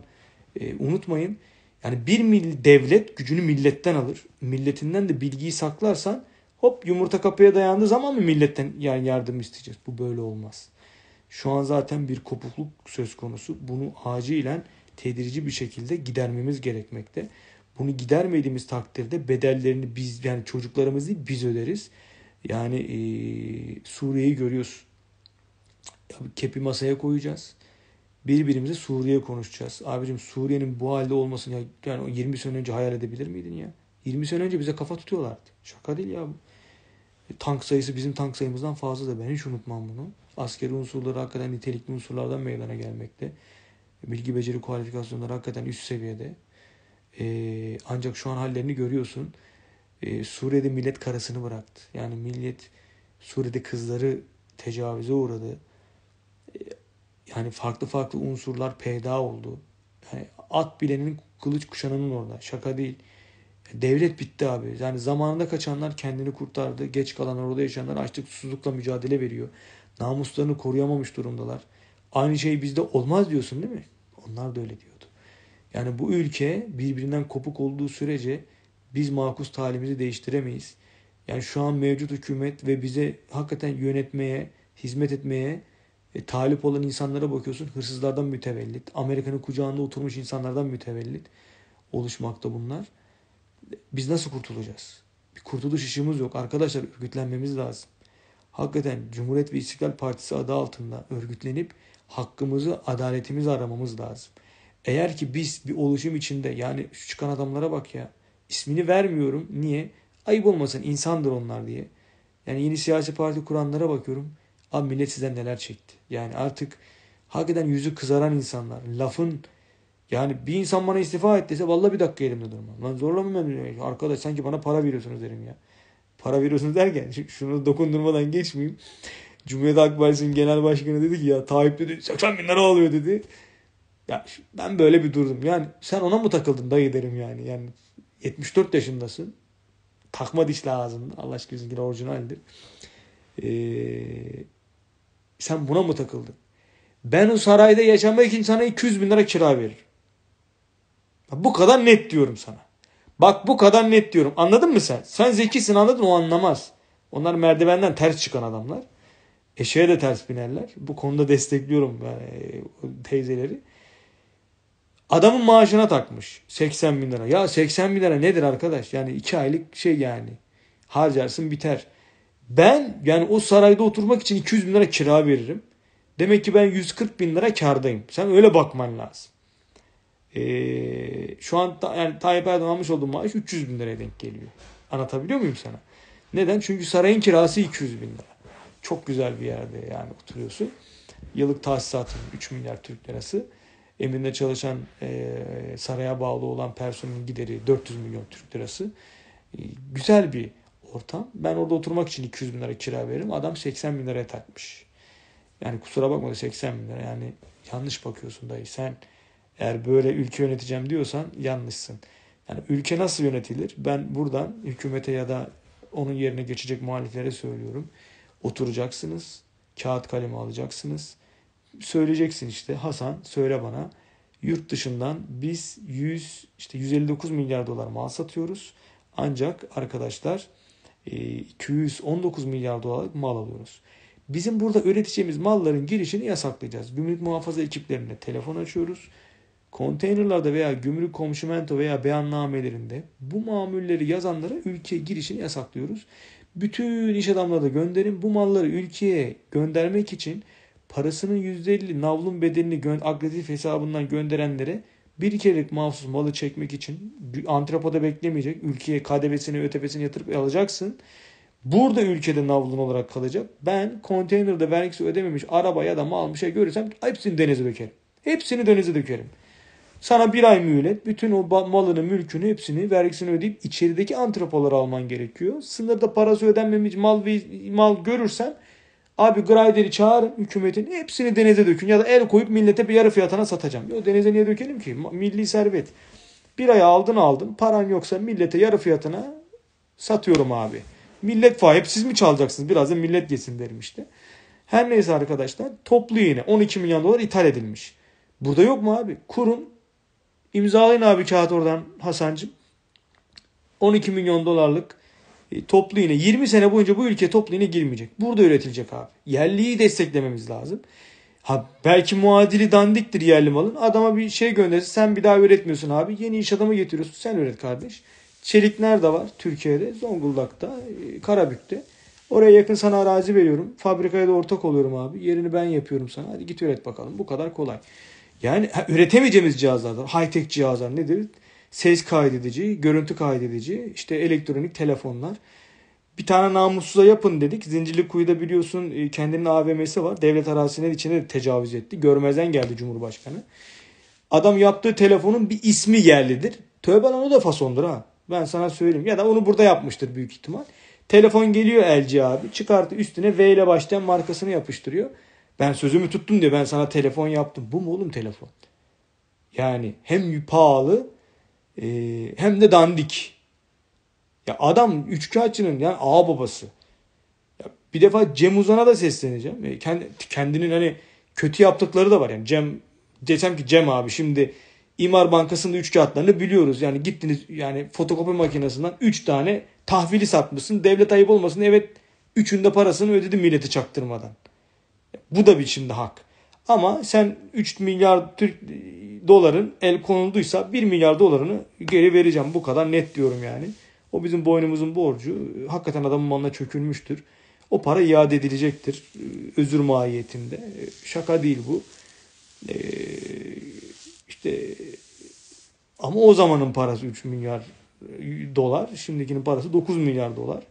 e, unutmayın. Yani bir mill- devlet gücünü milletten alır. Milletinden de bilgiyi saklarsan hop yumurta kapıya dayandığı zaman mı milletten yani yardım isteyeceğiz? Bu böyle olmaz. Şu an zaten bir kopukluk söz konusu. Bunu acilen tedirici bir şekilde gidermemiz gerekmekte. Bunu gidermediğimiz takdirde bedellerini biz yani çocuklarımızı biz öderiz. Yani e, Suriye'yi görüyoruz. Kepi masaya koyacağız. Birbirimize Suriye konuşacağız. Abicim Suriye'nin bu halde olmasını yani 20 sene önce hayal edebilir miydin ya? 20 sene önce bize kafa tutuyorlardı. Şaka değil ya e, Tank sayısı bizim tank sayımızdan fazla da ben hiç unutmam bunu. Askeri unsurları hakikaten nitelikli unsurlardan meydana gelmekte bilgi beceri kualifikasyonları hakikaten üst seviyede. E, ancak şu an hallerini görüyorsun. E, Suriye'de millet karısını bıraktı. Yani millet Suriye'de kızları tecavüze uğradı. E, yani farklı farklı unsurlar peyda oldu. Yani at bilenin kılıç kuşananın orada. Şaka değil. Devlet bitti abi. Yani zamanında kaçanlar kendini kurtardı. Geç kalanlar orada yaşayanlar açlık susuzlukla mücadele veriyor. Namuslarını koruyamamış durumdalar. Aynı şey bizde olmaz diyorsun değil mi? Onlar da öyle diyordu. Yani bu ülke birbirinden kopuk olduğu sürece biz makus talimizi değiştiremeyiz. Yani şu an mevcut hükümet ve bize hakikaten yönetmeye, hizmet etmeye e, talip olan insanlara bakıyorsun. Hırsızlardan mütevellit, Amerika'nın kucağında oturmuş insanlardan mütevellit oluşmakta bunlar. Biz nasıl kurtulacağız? Bir kurtuluş işimiz yok. Arkadaşlar örgütlenmemiz lazım. Hakikaten Cumhuriyet ve İstiklal Partisi adı altında örgütlenip hakkımızı, adaletimizi aramamız lazım. Eğer ki biz bir oluşum içinde yani şu çıkan adamlara bak ya ismini vermiyorum. Niye? Ayıp olmasın insandır onlar diye. Yani yeni siyasi parti kuranlara bakıyorum. Abi millet sizden neler çekti. Yani artık hakikaten yüzü kızaran insanlar. Lafın yani bir insan bana istifa et dese vallahi bir dakika elimde durmam. Lan zorlama ben arkadaş sanki bana para veriyorsunuz derim ya. Para veriyorsunuz derken şunu dokundurmadan geçmeyeyim. Cumhuriyet Halk Partisi'nin genel başkanı dedi ki ya Tayyip dedi 80 bin lira alıyor dedi. Ya ben böyle bir durdum. Yani sen ona mı takıldın dayı derim yani. Yani 74 yaşındasın. Takma dişli ağzında. Allah aşkına bizimkine orijinaldir. Ee, sen buna mı takıldın? Ben o sarayda yaşamak için sana 200 bin lira kira veririm. Bu kadar net diyorum sana. Bak bu kadar net diyorum. Anladın mı sen? Sen zekisin anladın o anlamaz. Onlar merdivenden ters çıkan adamlar. Eşeğe de ters binerler. Bu konuda destekliyorum e, teyzeleri. Adamın maaşına takmış 80 bin lira. Ya 80 bin lira nedir arkadaş? Yani 2 aylık şey yani. Harcarsın biter. Ben yani o sarayda oturmak için 200 bin lira kira veririm. Demek ki ben 140 bin lira kardayım. Sen öyle bakman lazım. Ee, şu an ta, yani Tayyip Erdoğan almış olduğum maaş 300 bin liraya denk geliyor. Anlatabiliyor muyum sana? Neden? Çünkü sarayın kirası 200 bin lira. Çok güzel bir yerde yani oturuyorsun. Yıllık tahsisatın 3 milyar Türk lirası. Emrinde çalışan e, saraya bağlı olan personelin gideri 400 milyon Türk lirası. E, güzel bir ortam. Ben orada oturmak için 200 bin lira kira veririm. Adam 80 bin liraya takmış. Yani kusura bakma da 80 bin lira. Yani yanlış bakıyorsun dayı. Sen eğer böyle ülke yöneteceğim diyorsan yanlışsın. Yani ülke nasıl yönetilir? Ben buradan hükümete ya da onun yerine geçecek muhaliflere söylüyorum. Oturacaksınız. Kağıt kalemi alacaksınız. Söyleyeceksin işte Hasan söyle bana yurt dışından biz 100 işte 159 milyar dolar mal satıyoruz. Ancak arkadaşlar 219 e, milyar dolarlık mal alıyoruz. Bizim burada üreteceğimiz malların girişini yasaklayacağız. Gümrük muhafaza ekiplerine telefon açıyoruz. Konteynerlarda veya gümrük komşumento veya beyannamelerinde bu mamulleri yazanlara ülke girişini yasaklıyoruz. Bütün iş adamları da gönderin. Bu malları ülkeye göndermek için parasının %50 navlun bedelini gö- agresif hesabından gönderenlere bir kerelik mahsus malı çekmek için antrepoda beklemeyecek. Ülkeye KDV'sini ÖTV'sini yatırıp alacaksın. Burada ülkede navlun olarak kalacak. Ben konteynerde vergisi ödememiş araba ya da mal bir şey görürsem hepsini denize dökerim. Hepsini denize dökerim. Sana bir ay mühlet, bütün o malını, mülkünü, hepsini, vergisini ödeyip içerideki antrepoları alman gerekiyor. Sınırda parası ödenmemiş mal mal görürsen abi grideri çağırın hükümetin hepsini denize dökün ya da el koyup millete bir yarı fiyatına satacağım. Yo denize niye dökelim ki? Milli servet. Bir ay aldın aldın paran yoksa millete yarı fiyatına satıyorum abi. Millet fa siz mi çalacaksınız? Biraz da millet yesin derim işte. Her neyse arkadaşlar toplu yine 12 milyon dolar ithal edilmiş. Burada yok mu abi? Kurun İmzalayın abi kağıt oradan Hasan'cığım. 12 milyon dolarlık e, toplu iğne. 20 sene boyunca bu ülke toplu iğne girmeyecek. Burada üretilecek abi. Yerliyi desteklememiz lazım. Ha belki muadili dandiktir yerli malın. Adama bir şey gönderse sen bir daha üretmiyorsun abi. Yeni iş adamı getiriyorsun. Sen üret kardeş. Çelik nerede var? Türkiye'de, Zonguldak'ta, e, Karabük'te. Oraya yakın sana arazi veriyorum. Fabrikaya da ortak oluyorum abi. Yerini ben yapıyorum sana. Hadi git üret bakalım. Bu kadar kolay. Yani üretemeyeceğimiz cihazlardan, high-tech cihazlar nedir? Ses kaydedici, görüntü kaydedici, işte elektronik telefonlar. Bir tane namussuza yapın dedik. Zincirli kuyuda biliyorsun e, kendinin AVM'si var. Devlet arazisinin içine de tecavüz etti. Görmezden geldi Cumhurbaşkanı. Adam yaptığı telefonun bir ismi yerlidir. Tövbe lan o da fasondur ha. Ben sana söyleyeyim. Ya da onu burada yapmıştır büyük ihtimal. Telefon geliyor LG abi. Çıkartı üstüne V ile başlayan markasını yapıştırıyor. Ben sözümü tuttum diye Ben sana telefon yaptım. Bu mu oğlum telefon? Yani hem pahalı e, hem de dandik. Ya adam üçkağıtçının yani ağ babası. Ya bir defa Cem Uzan'a da sesleneceğim. E, kendi, kendinin hani kötü yaptıkları da var. Yani Cem desem ki Cem abi şimdi İmar Bankası'nda üç kağıtlarını biliyoruz. Yani gittiniz yani fotokopi makinesinden üç tane tahvili satmışsın. Devlet ayıp olmasın. Evet üçünde parasını ödedi milleti çaktırmadan. Bu da biçimde hak. Ama sen 3 milyar Türk doların el konulduysa 1 milyar dolarını geri vereceğim. Bu kadar net diyorum yani. O bizim boynumuzun borcu. Hakikaten adamın malına çökülmüştür. O para iade edilecektir. E, özür mahiyetinde. E, şaka değil bu. Ee, işte ama o zamanın parası 3 milyar e, dolar. Şimdikinin parası 9 milyar dolar.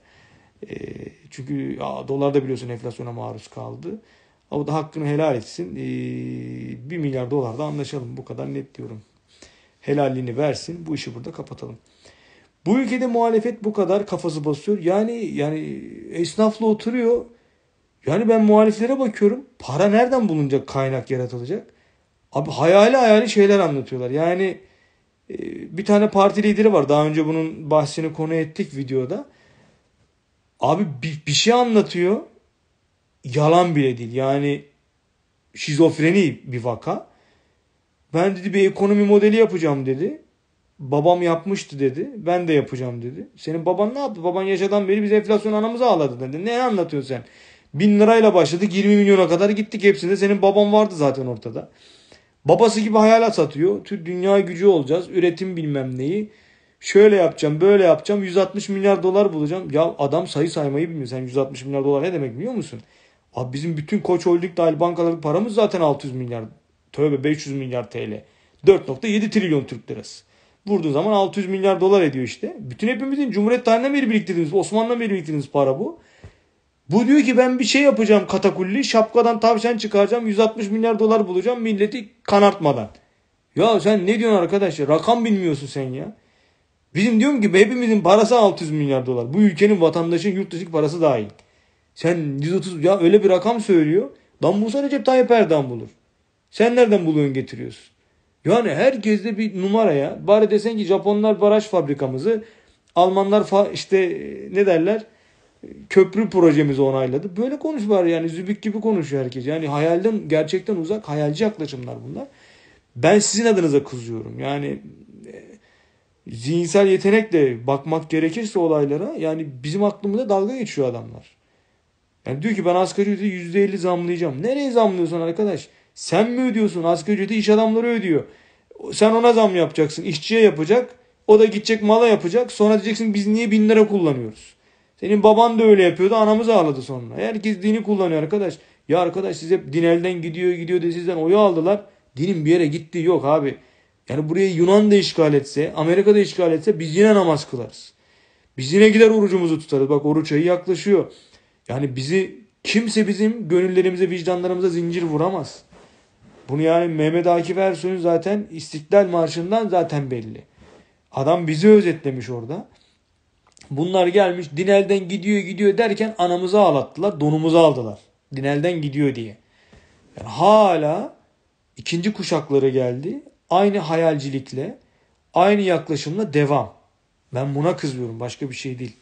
çünkü ya, dolar da biliyorsun enflasyona maruz kaldı. O da hakkını helal etsin. Ee, 1 milyar dolarda anlaşalım. Bu kadar net diyorum. Helalliğini versin. Bu işi burada kapatalım. Bu ülkede muhalefet bu kadar kafası basıyor. Yani yani esnafla oturuyor. Yani ben muhaliflere bakıyorum. Para nereden bulunacak kaynak yaratılacak? Abi hayali hayali şeyler anlatıyorlar. Yani e, bir tane parti lideri var. Daha önce bunun bahsini konu ettik videoda. Abi bir, bir şey anlatıyor yalan bile değil. Yani şizofreni bir vaka. Ben dedi bir ekonomi modeli yapacağım dedi. Babam yapmıştı dedi. Ben de yapacağım dedi. Senin baban ne yaptı? Baban yaşadan beri biz enflasyon anamızı ağladı dedi. Ne anlatıyorsun sen? Bin lirayla başladı. 20 milyona kadar gittik hepsinde. Senin baban vardı zaten ortada. Babası gibi hayalat satıyor. Tür dünya gücü olacağız. Üretim bilmem neyi. Şöyle yapacağım böyle yapacağım. 160 milyar dolar bulacağım. Ya adam sayı saymayı bilmiyor. Sen 160 milyar dolar ne demek biliyor musun? Abi bizim bütün Koç Holding dahil bankaların paramız zaten 600 milyar. Tövbe 500 milyar TL. 4.7 trilyon Türk lirası. Vurduğun zaman 600 milyar dolar ediyor işte. Bütün hepimizin Cumhuriyet tarihinden beri biriktirdiğimiz, Osmanlı'dan beri biriktirdiğimiz para bu. Bu diyor ki ben bir şey yapacağım katakulli. Şapkadan tavşan çıkaracağım. 160 milyar dolar bulacağım milleti kanartmadan. Ya sen ne diyorsun arkadaş ya? Rakam bilmiyorsun sen ya. Bizim diyorum ki hepimizin parası 600 milyar dolar. Bu ülkenin vatandaşın yurt dışı parası dahil. Sen 130 ya öyle bir rakam söylüyor. Dan bulsa Recep Tayyip Erdoğan bulur. Sen nereden buluyorsun getiriyorsun? Yani herkeste bir numara ya. Bari desen ki Japonlar baraj fabrikamızı, Almanlar fa- işte ne derler? Köprü projemizi onayladı. Böyle konuş bari yani zübük gibi konuşuyor herkes. Yani hayalden gerçekten uzak hayalci yaklaşımlar bunlar. Ben sizin adınıza kızıyorum. Yani e, zihinsel yetenekle bakmak gerekirse olaylara yani bizim aklımıza dalga geçiyor adamlar. Yani diyor ki ben asgari ücreti %50 zamlayacağım. Nereye zamlıyorsun arkadaş? Sen mi ödüyorsun? Asgari ücreti iş adamları ödüyor. Sen ona zam yapacaksın. İşçiye yapacak. O da gidecek mala yapacak. Sonra diyeceksin biz niye bin lira kullanıyoruz? Senin baban da öyle yapıyordu. Anamız ağladı sonra. Herkes dini kullanıyor arkadaş. Ya arkadaş siz hep din elden gidiyor gidiyor de sizden oyu aldılar. Dinin bir yere gitti yok abi. Yani buraya Yunan da işgal etse, Amerika da işgal etse biz yine namaz kılarız. Biz yine gider orucumuzu tutarız. Bak oruç ayı yaklaşıyor. Yani bizi kimse bizim gönüllerimize, vicdanlarımıza zincir vuramaz. Bunu yani Mehmet Akif Ersoy'un zaten İstiklal Marşı'ndan zaten belli. Adam bizi özetlemiş orada. Bunlar gelmiş Dinel'den gidiyor gidiyor derken anamızı ağlattılar, donumuzu aldılar. Dinel'den gidiyor diye. Yani hala ikinci kuşakları geldi. Aynı hayalcilikle, aynı yaklaşımla devam. Ben buna kızmıyorum Başka bir şey değil.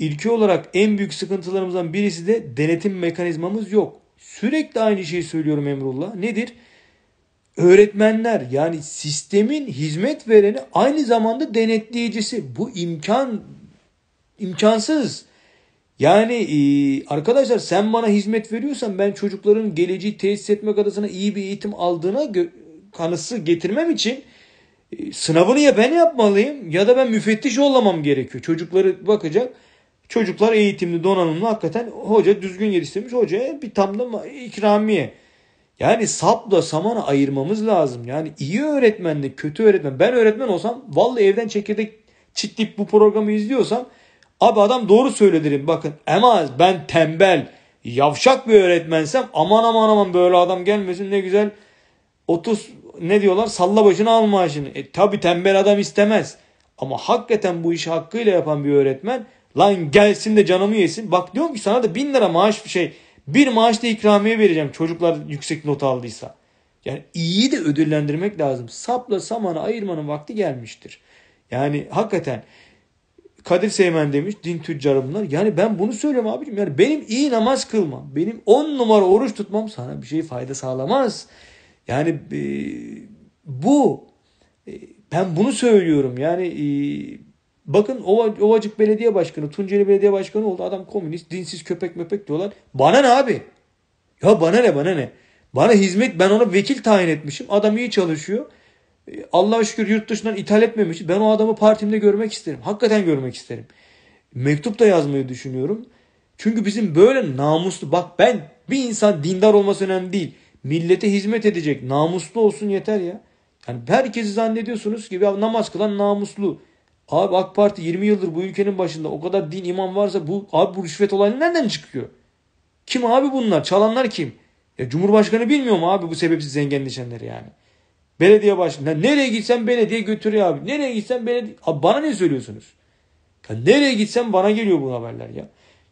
İlki olarak en büyük sıkıntılarımızdan birisi de denetim mekanizmamız yok. Sürekli aynı şeyi söylüyorum Emrullah. Nedir? Öğretmenler yani sistemin hizmet vereni aynı zamanda denetleyicisi. Bu imkan imkansız. Yani e, arkadaşlar sen bana hizmet veriyorsan ben çocukların geleceği tesis etmek adına iyi bir eğitim aldığına kanısı getirmem için e, sınavını ya ben yapmalıyım ya da ben müfettiş olmam gerekiyor. Çocukları bakacak Çocuklar eğitimli, donanımlı hakikaten hoca düzgün yetiştirmiş. Hocaya bir tam da ikramiye. Yani sapla samanı ayırmamız lazım. Yani iyi öğretmenle kötü öğretmen. Ben öğretmen olsam vallahi evden çekirdek çitleyip bu programı izliyorsam abi adam doğru söylerim. bakın. Ama ben tembel, yavşak bir öğretmensem aman aman aman böyle adam gelmesin ne güzel 30 ne diyorlar salla başını al maaşını. E, tabi tembel adam istemez. Ama hakikaten bu işi hakkıyla yapan bir öğretmen Lan gelsin de canımı yesin. Bak diyorum ki sana da bin lira maaş bir şey. Bir maaş da ikramiye vereceğim çocuklar yüksek not aldıysa. Yani iyi de ödüllendirmek lazım. Sapla samanı ayırmanın vakti gelmiştir. Yani hakikaten Kadir Seymen demiş din tüccarı bunlar. Yani ben bunu söylüyorum abicim. Yani benim iyi namaz kılmam, benim on numara oruç tutmam sana bir şey fayda sağlamaz. Yani e, bu e, ben bunu söylüyorum. Yani e, Bakın Ovacık Belediye Başkanı, Tunceli Belediye Başkanı oldu. Adam komünist, dinsiz köpek möpek diyorlar. Bana ne abi? Ya bana ne bana ne? Bana hizmet ben ona vekil tayin etmişim. Adam iyi çalışıyor. E, Allah'a şükür yurt dışından ithal etmemiş. Ben o adamı partimde görmek isterim. Hakikaten görmek isterim. Mektup da yazmayı düşünüyorum. Çünkü bizim böyle namuslu bak ben bir insan dindar olması önemli değil. Millete hizmet edecek namuslu olsun yeter ya. Yani herkesi zannediyorsunuz gibi ya namaz kılan namuslu. Abi AK Parti 20 yıldır bu ülkenin başında o kadar din iman varsa bu abi bu rüşvet olayı nereden çıkıyor? Kim abi bunlar? Çalanlar kim? Ya e, Cumhurbaşkanı bilmiyor mu abi bu sebepsiz zenginleşenleri yani? Belediye başkanı. Nereye gitsen belediye götürüyor abi. Nereye gitsen belediye. Abi bana ne söylüyorsunuz? Ya nereye gitsem bana geliyor bu haberler ya.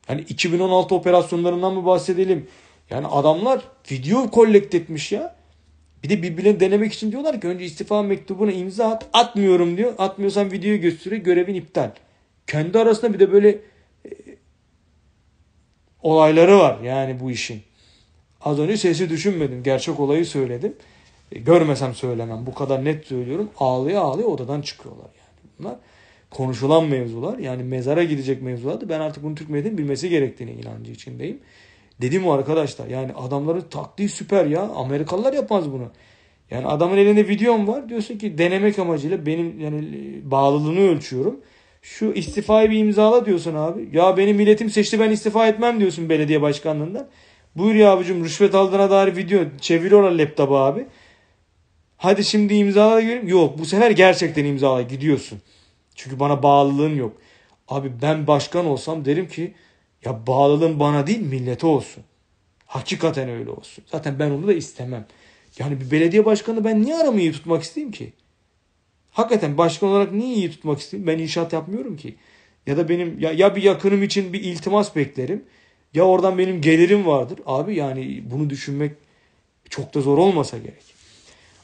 Yani 2016 operasyonlarından mı bahsedelim? Yani adamlar video kollekt etmiş ya. Bir de birbirini denemek için diyorlar ki önce istifa mektubuna imza at. Atmıyorum diyor. Atmıyorsan videoyu gösteriyor. Görevin iptal. Kendi arasında bir de böyle e, olayları var yani bu işin. Az önce sesi düşünmedim. Gerçek olayı söyledim. E, görmesem söylemem. Bu kadar net söylüyorum. Ağlıyor, ağlıyor, odadan çıkıyorlar yani. Bunlar konuşulan mevzular. Yani mezara gidecek mevzulardı. Ben artık bunu Türk medyanın bilmesi gerektiğini inancı içindeyim. Dedim o arkadaşlar yani adamların taktiği süper ya. Amerikalılar yapmaz bunu. Yani adamın elinde videom var. Diyorsun ki denemek amacıyla benim yani bağlılığını ölçüyorum. Şu istifayı bir imzala diyorsun abi. Ya benim milletim seçti ben istifa etmem diyorsun belediye başkanlığından. Buyur ya abicim rüşvet aldığına dair video çeviriyorlar laptopu abi. Hadi şimdi imzala da göreyim. Yok bu sefer gerçekten imzala gidiyorsun. Çünkü bana bağlılığın yok. Abi ben başkan olsam derim ki ya bağlılığın bana değil millete olsun. Hakikaten öyle olsun. Zaten ben onu da istemem. Yani bir belediye başkanı ben niye aramı iyi tutmak isteyeyim ki? Hakikaten başkan olarak niye iyi tutmak isteyeyim? Ben inşaat yapmıyorum ki. Ya da benim ya, ya bir yakınım için bir iltimas beklerim. Ya oradan benim gelirim vardır. Abi yani bunu düşünmek çok da zor olmasa gerek.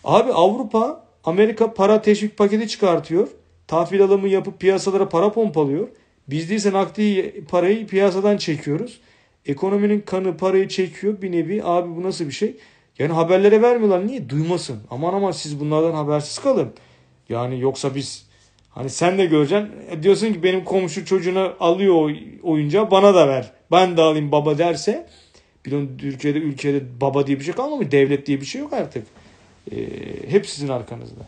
Abi Avrupa Amerika para teşvik paketi çıkartıyor. Tahvil alımı yapıp piyasalara para pompalıyor. Biz değilse nakdi parayı piyasadan çekiyoruz. Ekonominin kanı parayı çekiyor bir nevi. Abi bu nasıl bir şey? Yani haberlere vermiyorlar. Niye? Duymasın. Aman aman siz bunlardan habersiz kalın. Yani yoksa biz hani sen de göreceksin. E diyorsun ki benim komşu çocuğuna alıyor oyuncağı bana da ver. Ben de alayım baba derse. Bilin Türkiye'de ülkede baba diye bir şey kalmamış. Devlet diye bir şey yok artık. E, hep sizin arkanızda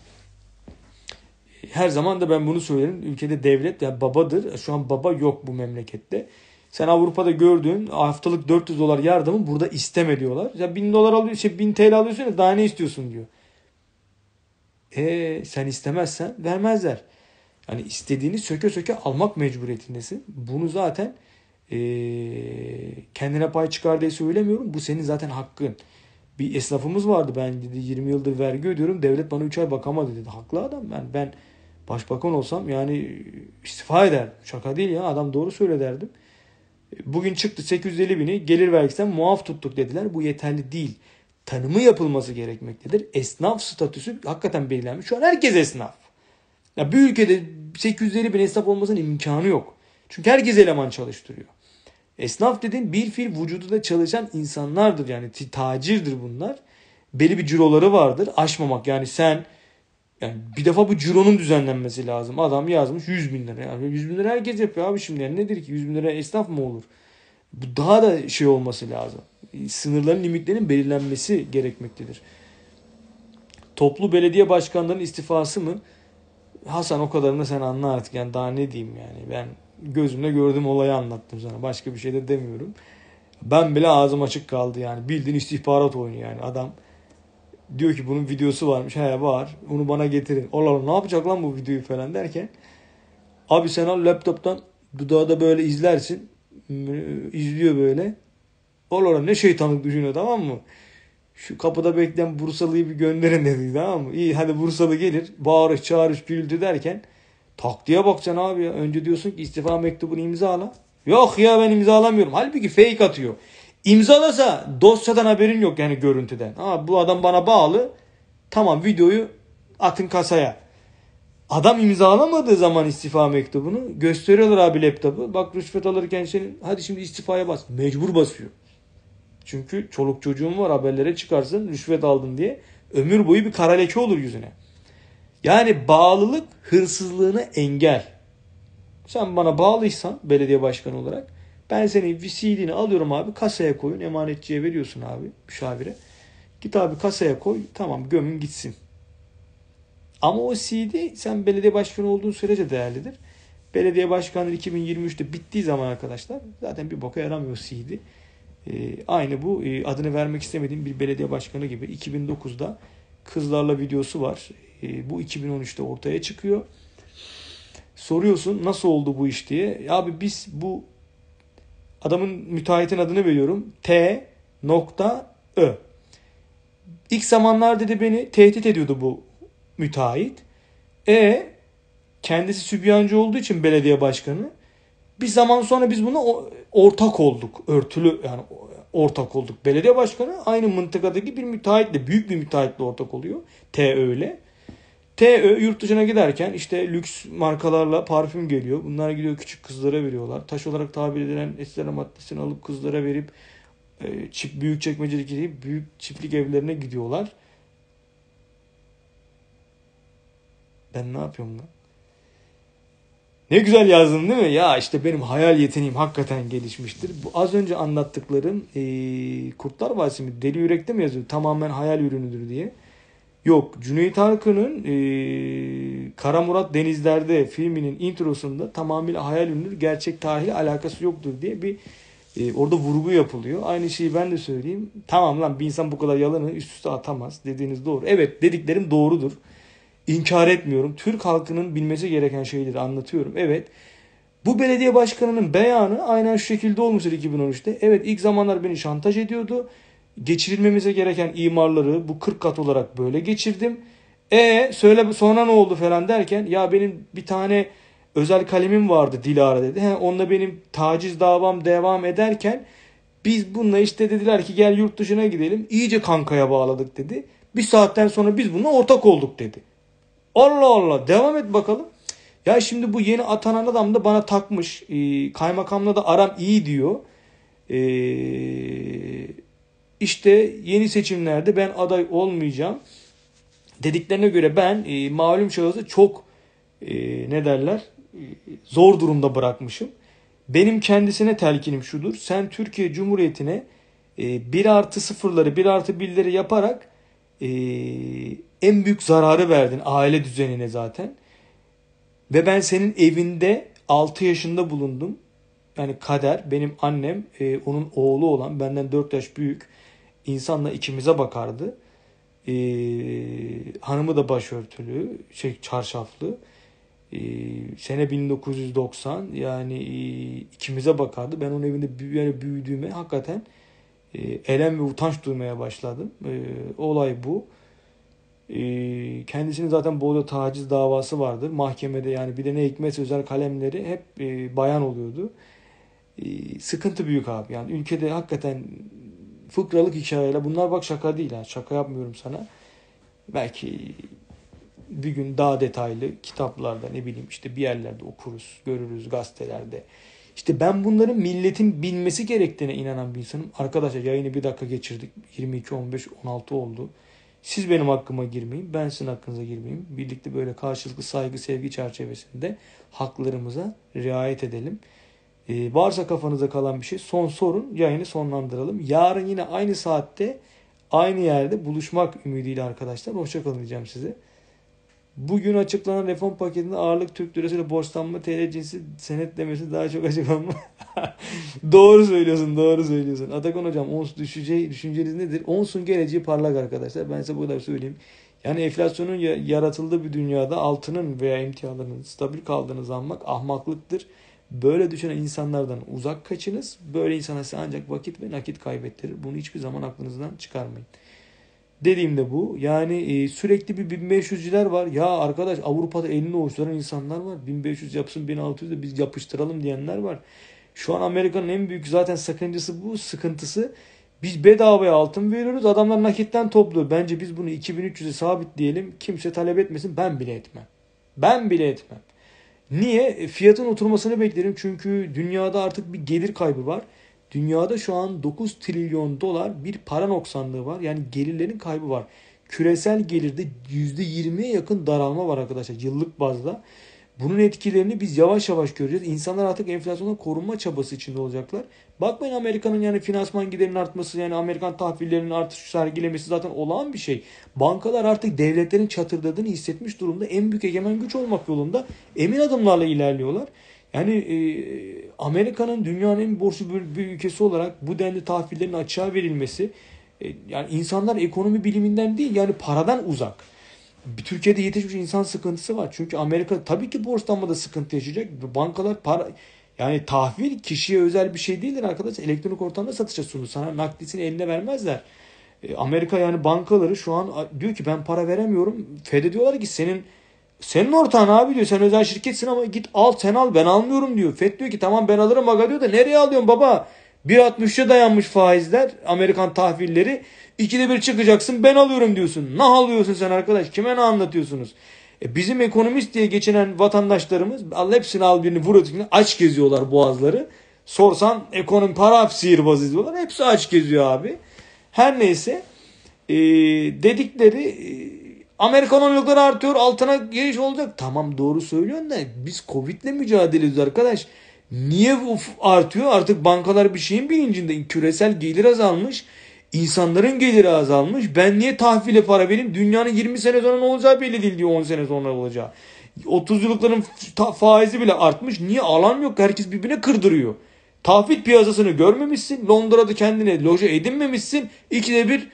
her zaman da ben bunu söylerim. Ülkede devlet yani babadır. Şu an baba yok bu memlekette. Sen Avrupa'da gördüğün haftalık 400 dolar yardımı burada isteme diyorlar. Ya 1000 dolar alıyorsun, şey 1000 TL alıyorsun ya daha ne istiyorsun diyor. E sen istemezsen vermezler. Yani istediğini söke söke almak mecburiyetindesin. Bunu zaten e, kendine pay çıkar diye söylemiyorum. Bu senin zaten hakkın. Bir esnafımız vardı ben dedi 20 yıldır vergi ödüyorum. Devlet bana 3 ay bakamadı dedi. Haklı adam ben ben Başbakan olsam yani istifa eder. Şaka değil ya adam doğru söyle derdim. Bugün çıktı 850 bini gelir vergisinden muaf tuttuk dediler. Bu yeterli değil. Tanımı yapılması gerekmektedir. Esnaf statüsü hakikaten belirlenmiş. Şu an herkes esnaf. Ya bir ülkede 850 bin esnaf olmasının imkanı yok. Çünkü herkes eleman çalıştırıyor. Esnaf dediğin bir fil vücudunda çalışan insanlardır yani tacirdir bunlar. Belli bir ciroları vardır. Aşmamak yani sen yani bir defa bu cironun düzenlenmesi lazım. Adam yazmış 100 bin lira. Yani 100 bin lira herkes yapıyor abi şimdi. Yani nedir ki 100 bin lira esnaf mı olur? Bu daha da şey olması lazım. Sınırların limitlerin belirlenmesi gerekmektedir. Toplu belediye başkanlarının istifası mı? Hasan o kadarını sen anla artık. Yani daha ne diyeyim yani. Ben gözümle gördüğüm olayı anlattım sana. Başka bir şey de demiyorum. Ben bile ağzım açık kaldı yani. Bildiğin istihbarat oyunu yani. Adam Diyor ki bunun videosu varmış. He var. onu bana getirin. Allah ne yapacak lan bu videoyu falan derken. Abi sen al laptoptan dudağı da böyle izlersin. izliyor böyle. Allah Allah ne şeytanlık düşünüyor tamam mı? Şu kapıda bekleyen Bursalı'yı bir gönderin dedi tamam mı? İyi hadi Bursalı gelir. Bağırış çağırış gürültü derken. Taktiğe bak sen abi ya. Önce diyorsun ki istifa mektubunu imzala. Yok ya ben imzalamıyorum. Halbuki fake atıyor. İmzalasa dosyadan haberin yok yani görüntüden. Aa, bu adam bana bağlı. Tamam videoyu atın kasaya. Adam imzalamadığı zaman istifa mektubunu gösteriyorlar abi laptopu. Bak rüşvet alırken senin hadi şimdi istifaya bas. Mecbur basıyor. Çünkü çoluk çocuğum var haberlere çıkarsın rüşvet aldın diye. Ömür boyu bir kara leke olur yüzüne. Yani bağlılık hırsızlığına engel. Sen bana bağlıysan belediye başkanı olarak ben senin CD'ni alıyorum abi kasaya koyun. Emanetçiye veriyorsun abi müşavire. Git abi kasaya koy. Tamam gömün gitsin. Ama o CD sen belediye başkanı olduğun sürece değerlidir. Belediye başkanı 2023'te bittiği zaman arkadaşlar zaten bir boka yaramıyor CD. Ee, aynı bu e, adını vermek istemediğim bir belediye başkanı gibi 2009'da kızlarla videosu var. E, bu 2013'te ortaya çıkıyor. Soruyorsun nasıl oldu bu iş diye. Abi biz bu Adamın müteahhitin adını veriyorum. T nokta Ö. İlk zamanlar dedi beni tehdit ediyordu bu müteahhit. E kendisi sübyancı olduğu için belediye başkanı. Bir zaman sonra biz buna ortak olduk. Örtülü yani ortak olduk. Belediye başkanı aynı mıntıkadaki bir müteahhitle, büyük bir müteahhitle ortak oluyor. T öyle. TÖ yurt dışına giderken işte lüks markalarla parfüm geliyor. Bunlar gidiyor küçük kızlara veriyorlar. Taş olarak tabir edilen etiler maddesini alıp kızlara verip e, çip, büyük çekmecelik gidip büyük çiftlik evlerine gidiyorlar. Ben ne yapıyorum lan? Ne güzel yazdın değil mi? Ya işte benim hayal yeteneğim hakikaten gelişmiştir. Bu az önce anlattıklarım e, Kurtlar Vadisi mi? Deli Yürek'te mi yazıyor? Tamamen hayal ürünüdür diye. Yok Cüneyt Arkın'ın e, Kara Murat Denizler'de filminin introsunda tamamıyla hayal ürünü Gerçek tarihi alakası yoktur diye bir e, orada vurgu yapılıyor. Aynı şeyi ben de söyleyeyim. Tamam lan bir insan bu kadar yalanı üst üste atamaz. Dediğiniz doğru. Evet dediklerim doğrudur. İnkar etmiyorum. Türk halkının bilmesi gereken şeyleri anlatıyorum. Evet. Bu belediye başkanının beyanı aynen şu şekilde olmuştur 2013'te. Evet ilk zamanlar beni şantaj ediyordu geçirilmemize gereken imarları bu 40 kat olarak böyle geçirdim. E söyle sonra ne oldu falan derken ya benim bir tane özel kalemim vardı Dilara dedi. He, onunla benim taciz davam devam ederken biz bununla işte dediler ki gel yurt dışına gidelim. İyice kankaya bağladık dedi. Bir saatten sonra biz bununla ortak olduk dedi. Allah Allah devam et bakalım. Ya şimdi bu yeni atanan adam da bana takmış. E, kaymakamla da aram iyi diyor. Eee işte yeni seçimlerde ben aday olmayacağım dediklerine göre ben e, malum şahısı çok e, ne derler e, zor durumda bırakmışım. Benim kendisine telkinim şudur. Sen Türkiye Cumhuriyeti'ne e, 1 artı sıfırları 1 artı 1'leri yaparak e, en büyük zararı verdin aile düzenine zaten. Ve ben senin evinde 6 yaşında bulundum. Yani kader benim annem e, onun oğlu olan benden 4 yaş büyük insanla ikimize bakardı. Ee, hanımı da başörtülü, şey çarşaflı. Ee, sene 1990 yani e, ikimize bakardı. Ben onun evinde büyü, yani büyüdüğüme hakikaten e, elem ve utanç duymaya başladım. E, olay bu. E, kendisinin zaten Bolu taciz davası vardır. Mahkemede yani bir de ne hikmetse özel kalemleri hep e, bayan oluyordu. E, sıkıntı büyük abi. Yani ülkede hakikaten fıkralık hikayeler. Bunlar bak şaka değil. Yani şaka yapmıyorum sana. Belki bir gün daha detaylı kitaplarda ne bileyim işte bir yerlerde okuruz, görürüz gazetelerde. İşte ben bunların milletin bilmesi gerektiğine inanan bir insanım. Arkadaşlar yayını bir dakika geçirdik. 22, 15, 16 oldu. Siz benim hakkıma girmeyin. Ben sizin hakkınıza girmeyeyim. Birlikte böyle karşılıklı saygı, sevgi çerçevesinde haklarımıza riayet edelim. E, varsa kafanıza kalan bir şey son sorun. Yayını sonlandıralım. Yarın yine aynı saatte aynı yerde buluşmak ümidiyle arkadaşlar. Hoşçakalın diyeceğim size. Bugün açıklanan reform paketinde ağırlık Türk lirası ile borçlanma TL cinsi senetlemesi daha çok açıklanma. doğru söylüyorsun, doğru söylüyorsun. Atakan hocam ons düşeceği düşünceniz nedir? Onsun geleceği parlak arkadaşlar. Ben size bu kadar söyleyeyim. Yani enflasyonun yaratıldığı bir dünyada altının veya emtialarının stabil kaldığını zanmak ahmaklıktır. Böyle düşünen insanlardan uzak kaçınız. Böyle insana size ancak vakit ve nakit kaybettirir. Bunu hiçbir zaman aklınızdan çıkarmayın. Dediğimde bu. Yani e, sürekli bir 1500'cüler var. Ya arkadaş Avrupa'da elini oluşturan insanlar var. 1500 yapsın 1600 de biz yapıştıralım diyenler var. Şu an Amerika'nın en büyük zaten sakıncası bu, sıkıntısı. Biz bedavaya altın veriyoruz. Adamlar nakitten topluyor. Bence biz bunu 2300'e sabitleyelim. Kimse talep etmesin. Ben bile etmem. Ben bile etmem. Niye? E, fiyatın oturmasını beklerim. Çünkü dünyada artık bir gelir kaybı var. Dünyada şu an 9 trilyon dolar bir para noksanlığı var. Yani gelirlerin kaybı var. Küresel gelirde %20'ye yakın daralma var arkadaşlar yıllık bazda. Bunun etkilerini biz yavaş yavaş göreceğiz. İnsanlar artık enflasyondan korunma çabası içinde olacaklar. Bakmayın Amerika'nın yani finansman giderinin artması yani Amerikan tahvillerinin artış sergilemesi zaten olağan bir şey. Bankalar artık devletlerin çatırdadığını hissetmiş durumda en büyük egemen güç olmak yolunda emin adımlarla ilerliyorlar. Yani e, Amerika'nın dünyanın en borçlu bir, bir ülkesi olarak bu denli tahvillerin açığa verilmesi e, yani insanlar ekonomi biliminden değil yani paradan uzak Türkiye'de yetişmiş insan sıkıntısı var. Çünkü Amerika tabii ki borçlanmada sıkıntı yaşayacak. Bankalar para yani tahvil kişiye özel bir şey değildir arkadaşlar. Elektronik ortamda satışa sunulur. Sana nakdisini eline vermezler. E, Amerika yani bankaları şu an diyor ki ben para veremiyorum. Fed'e diyorlar ki senin senin ortağın abi diyor. Sen özel şirketsin ama git al sen al ben almıyorum diyor. Fed diyor ki tamam ben alırım aga diyor da nereye alıyorsun baba? 1.63'e dayanmış faizler Amerikan tahvilleri. İkide bir çıkacaksın ben alıyorum diyorsun. Ne alıyorsun sen arkadaş? Kime ne anlatıyorsunuz? E bizim ekonomist diye geçinen vatandaşlarımız al hepsini al birini vur ötekini aç geziyorlar boğazları. Sorsan ekonomi para sihirbazı diyorlar. Hepsi aç geziyor abi. Her neyse e, dedikleri e, Amerikan oyunlukları artıyor altına giriş olacak. Tamam doğru söylüyorsun da biz Covid'le mücadele ediyoruz arkadaş. Niye uf, artıyor? Artık bankalar bir şeyin bilincinde. Küresel gelir azalmış. İnsanların geliri azalmış. Ben niye tahvile para benim? Dünyanın 20 sene sonra ne olacağı belli değil diyor 10 sene sonra olacağı. 30 yıllıkların faizi bile artmış. Niye alan yok? Herkes birbirine kırdırıyor. Tahvil piyasasını görmemişsin. Londra'da kendine loje edinmemişsin. İkide bir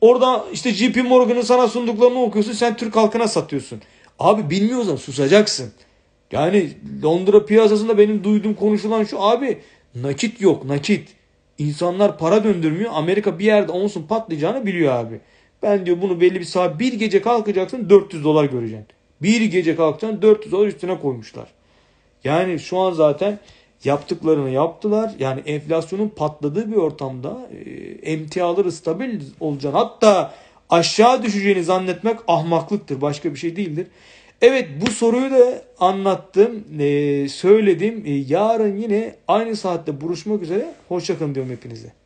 orada işte JP Morgan'ın sana sunduklarını okuyorsun. Sen Türk halkına satıyorsun. Abi bilmiyorsan susacaksın. Yani Londra piyasasında benim duyduğum konuşulan şu abi nakit yok nakit. İnsanlar para döndürmüyor. Amerika bir yerde onsun patlayacağını biliyor abi. Ben diyor bunu belli bir saat bir gece kalkacaksın 400 dolar göreceksin. Bir gece kalkacaksın 400 dolar üstüne koymuşlar. Yani şu an zaten yaptıklarını yaptılar. Yani enflasyonun patladığı bir ortamda e, emtiaları stabil olacaksın. Hatta aşağı düşeceğini zannetmek ahmaklıktır. Başka bir şey değildir. Evet bu soruyu da anlattım, e, söyledim. E, yarın yine aynı saatte buluşmak üzere. Hoşçakalın diyorum hepinize.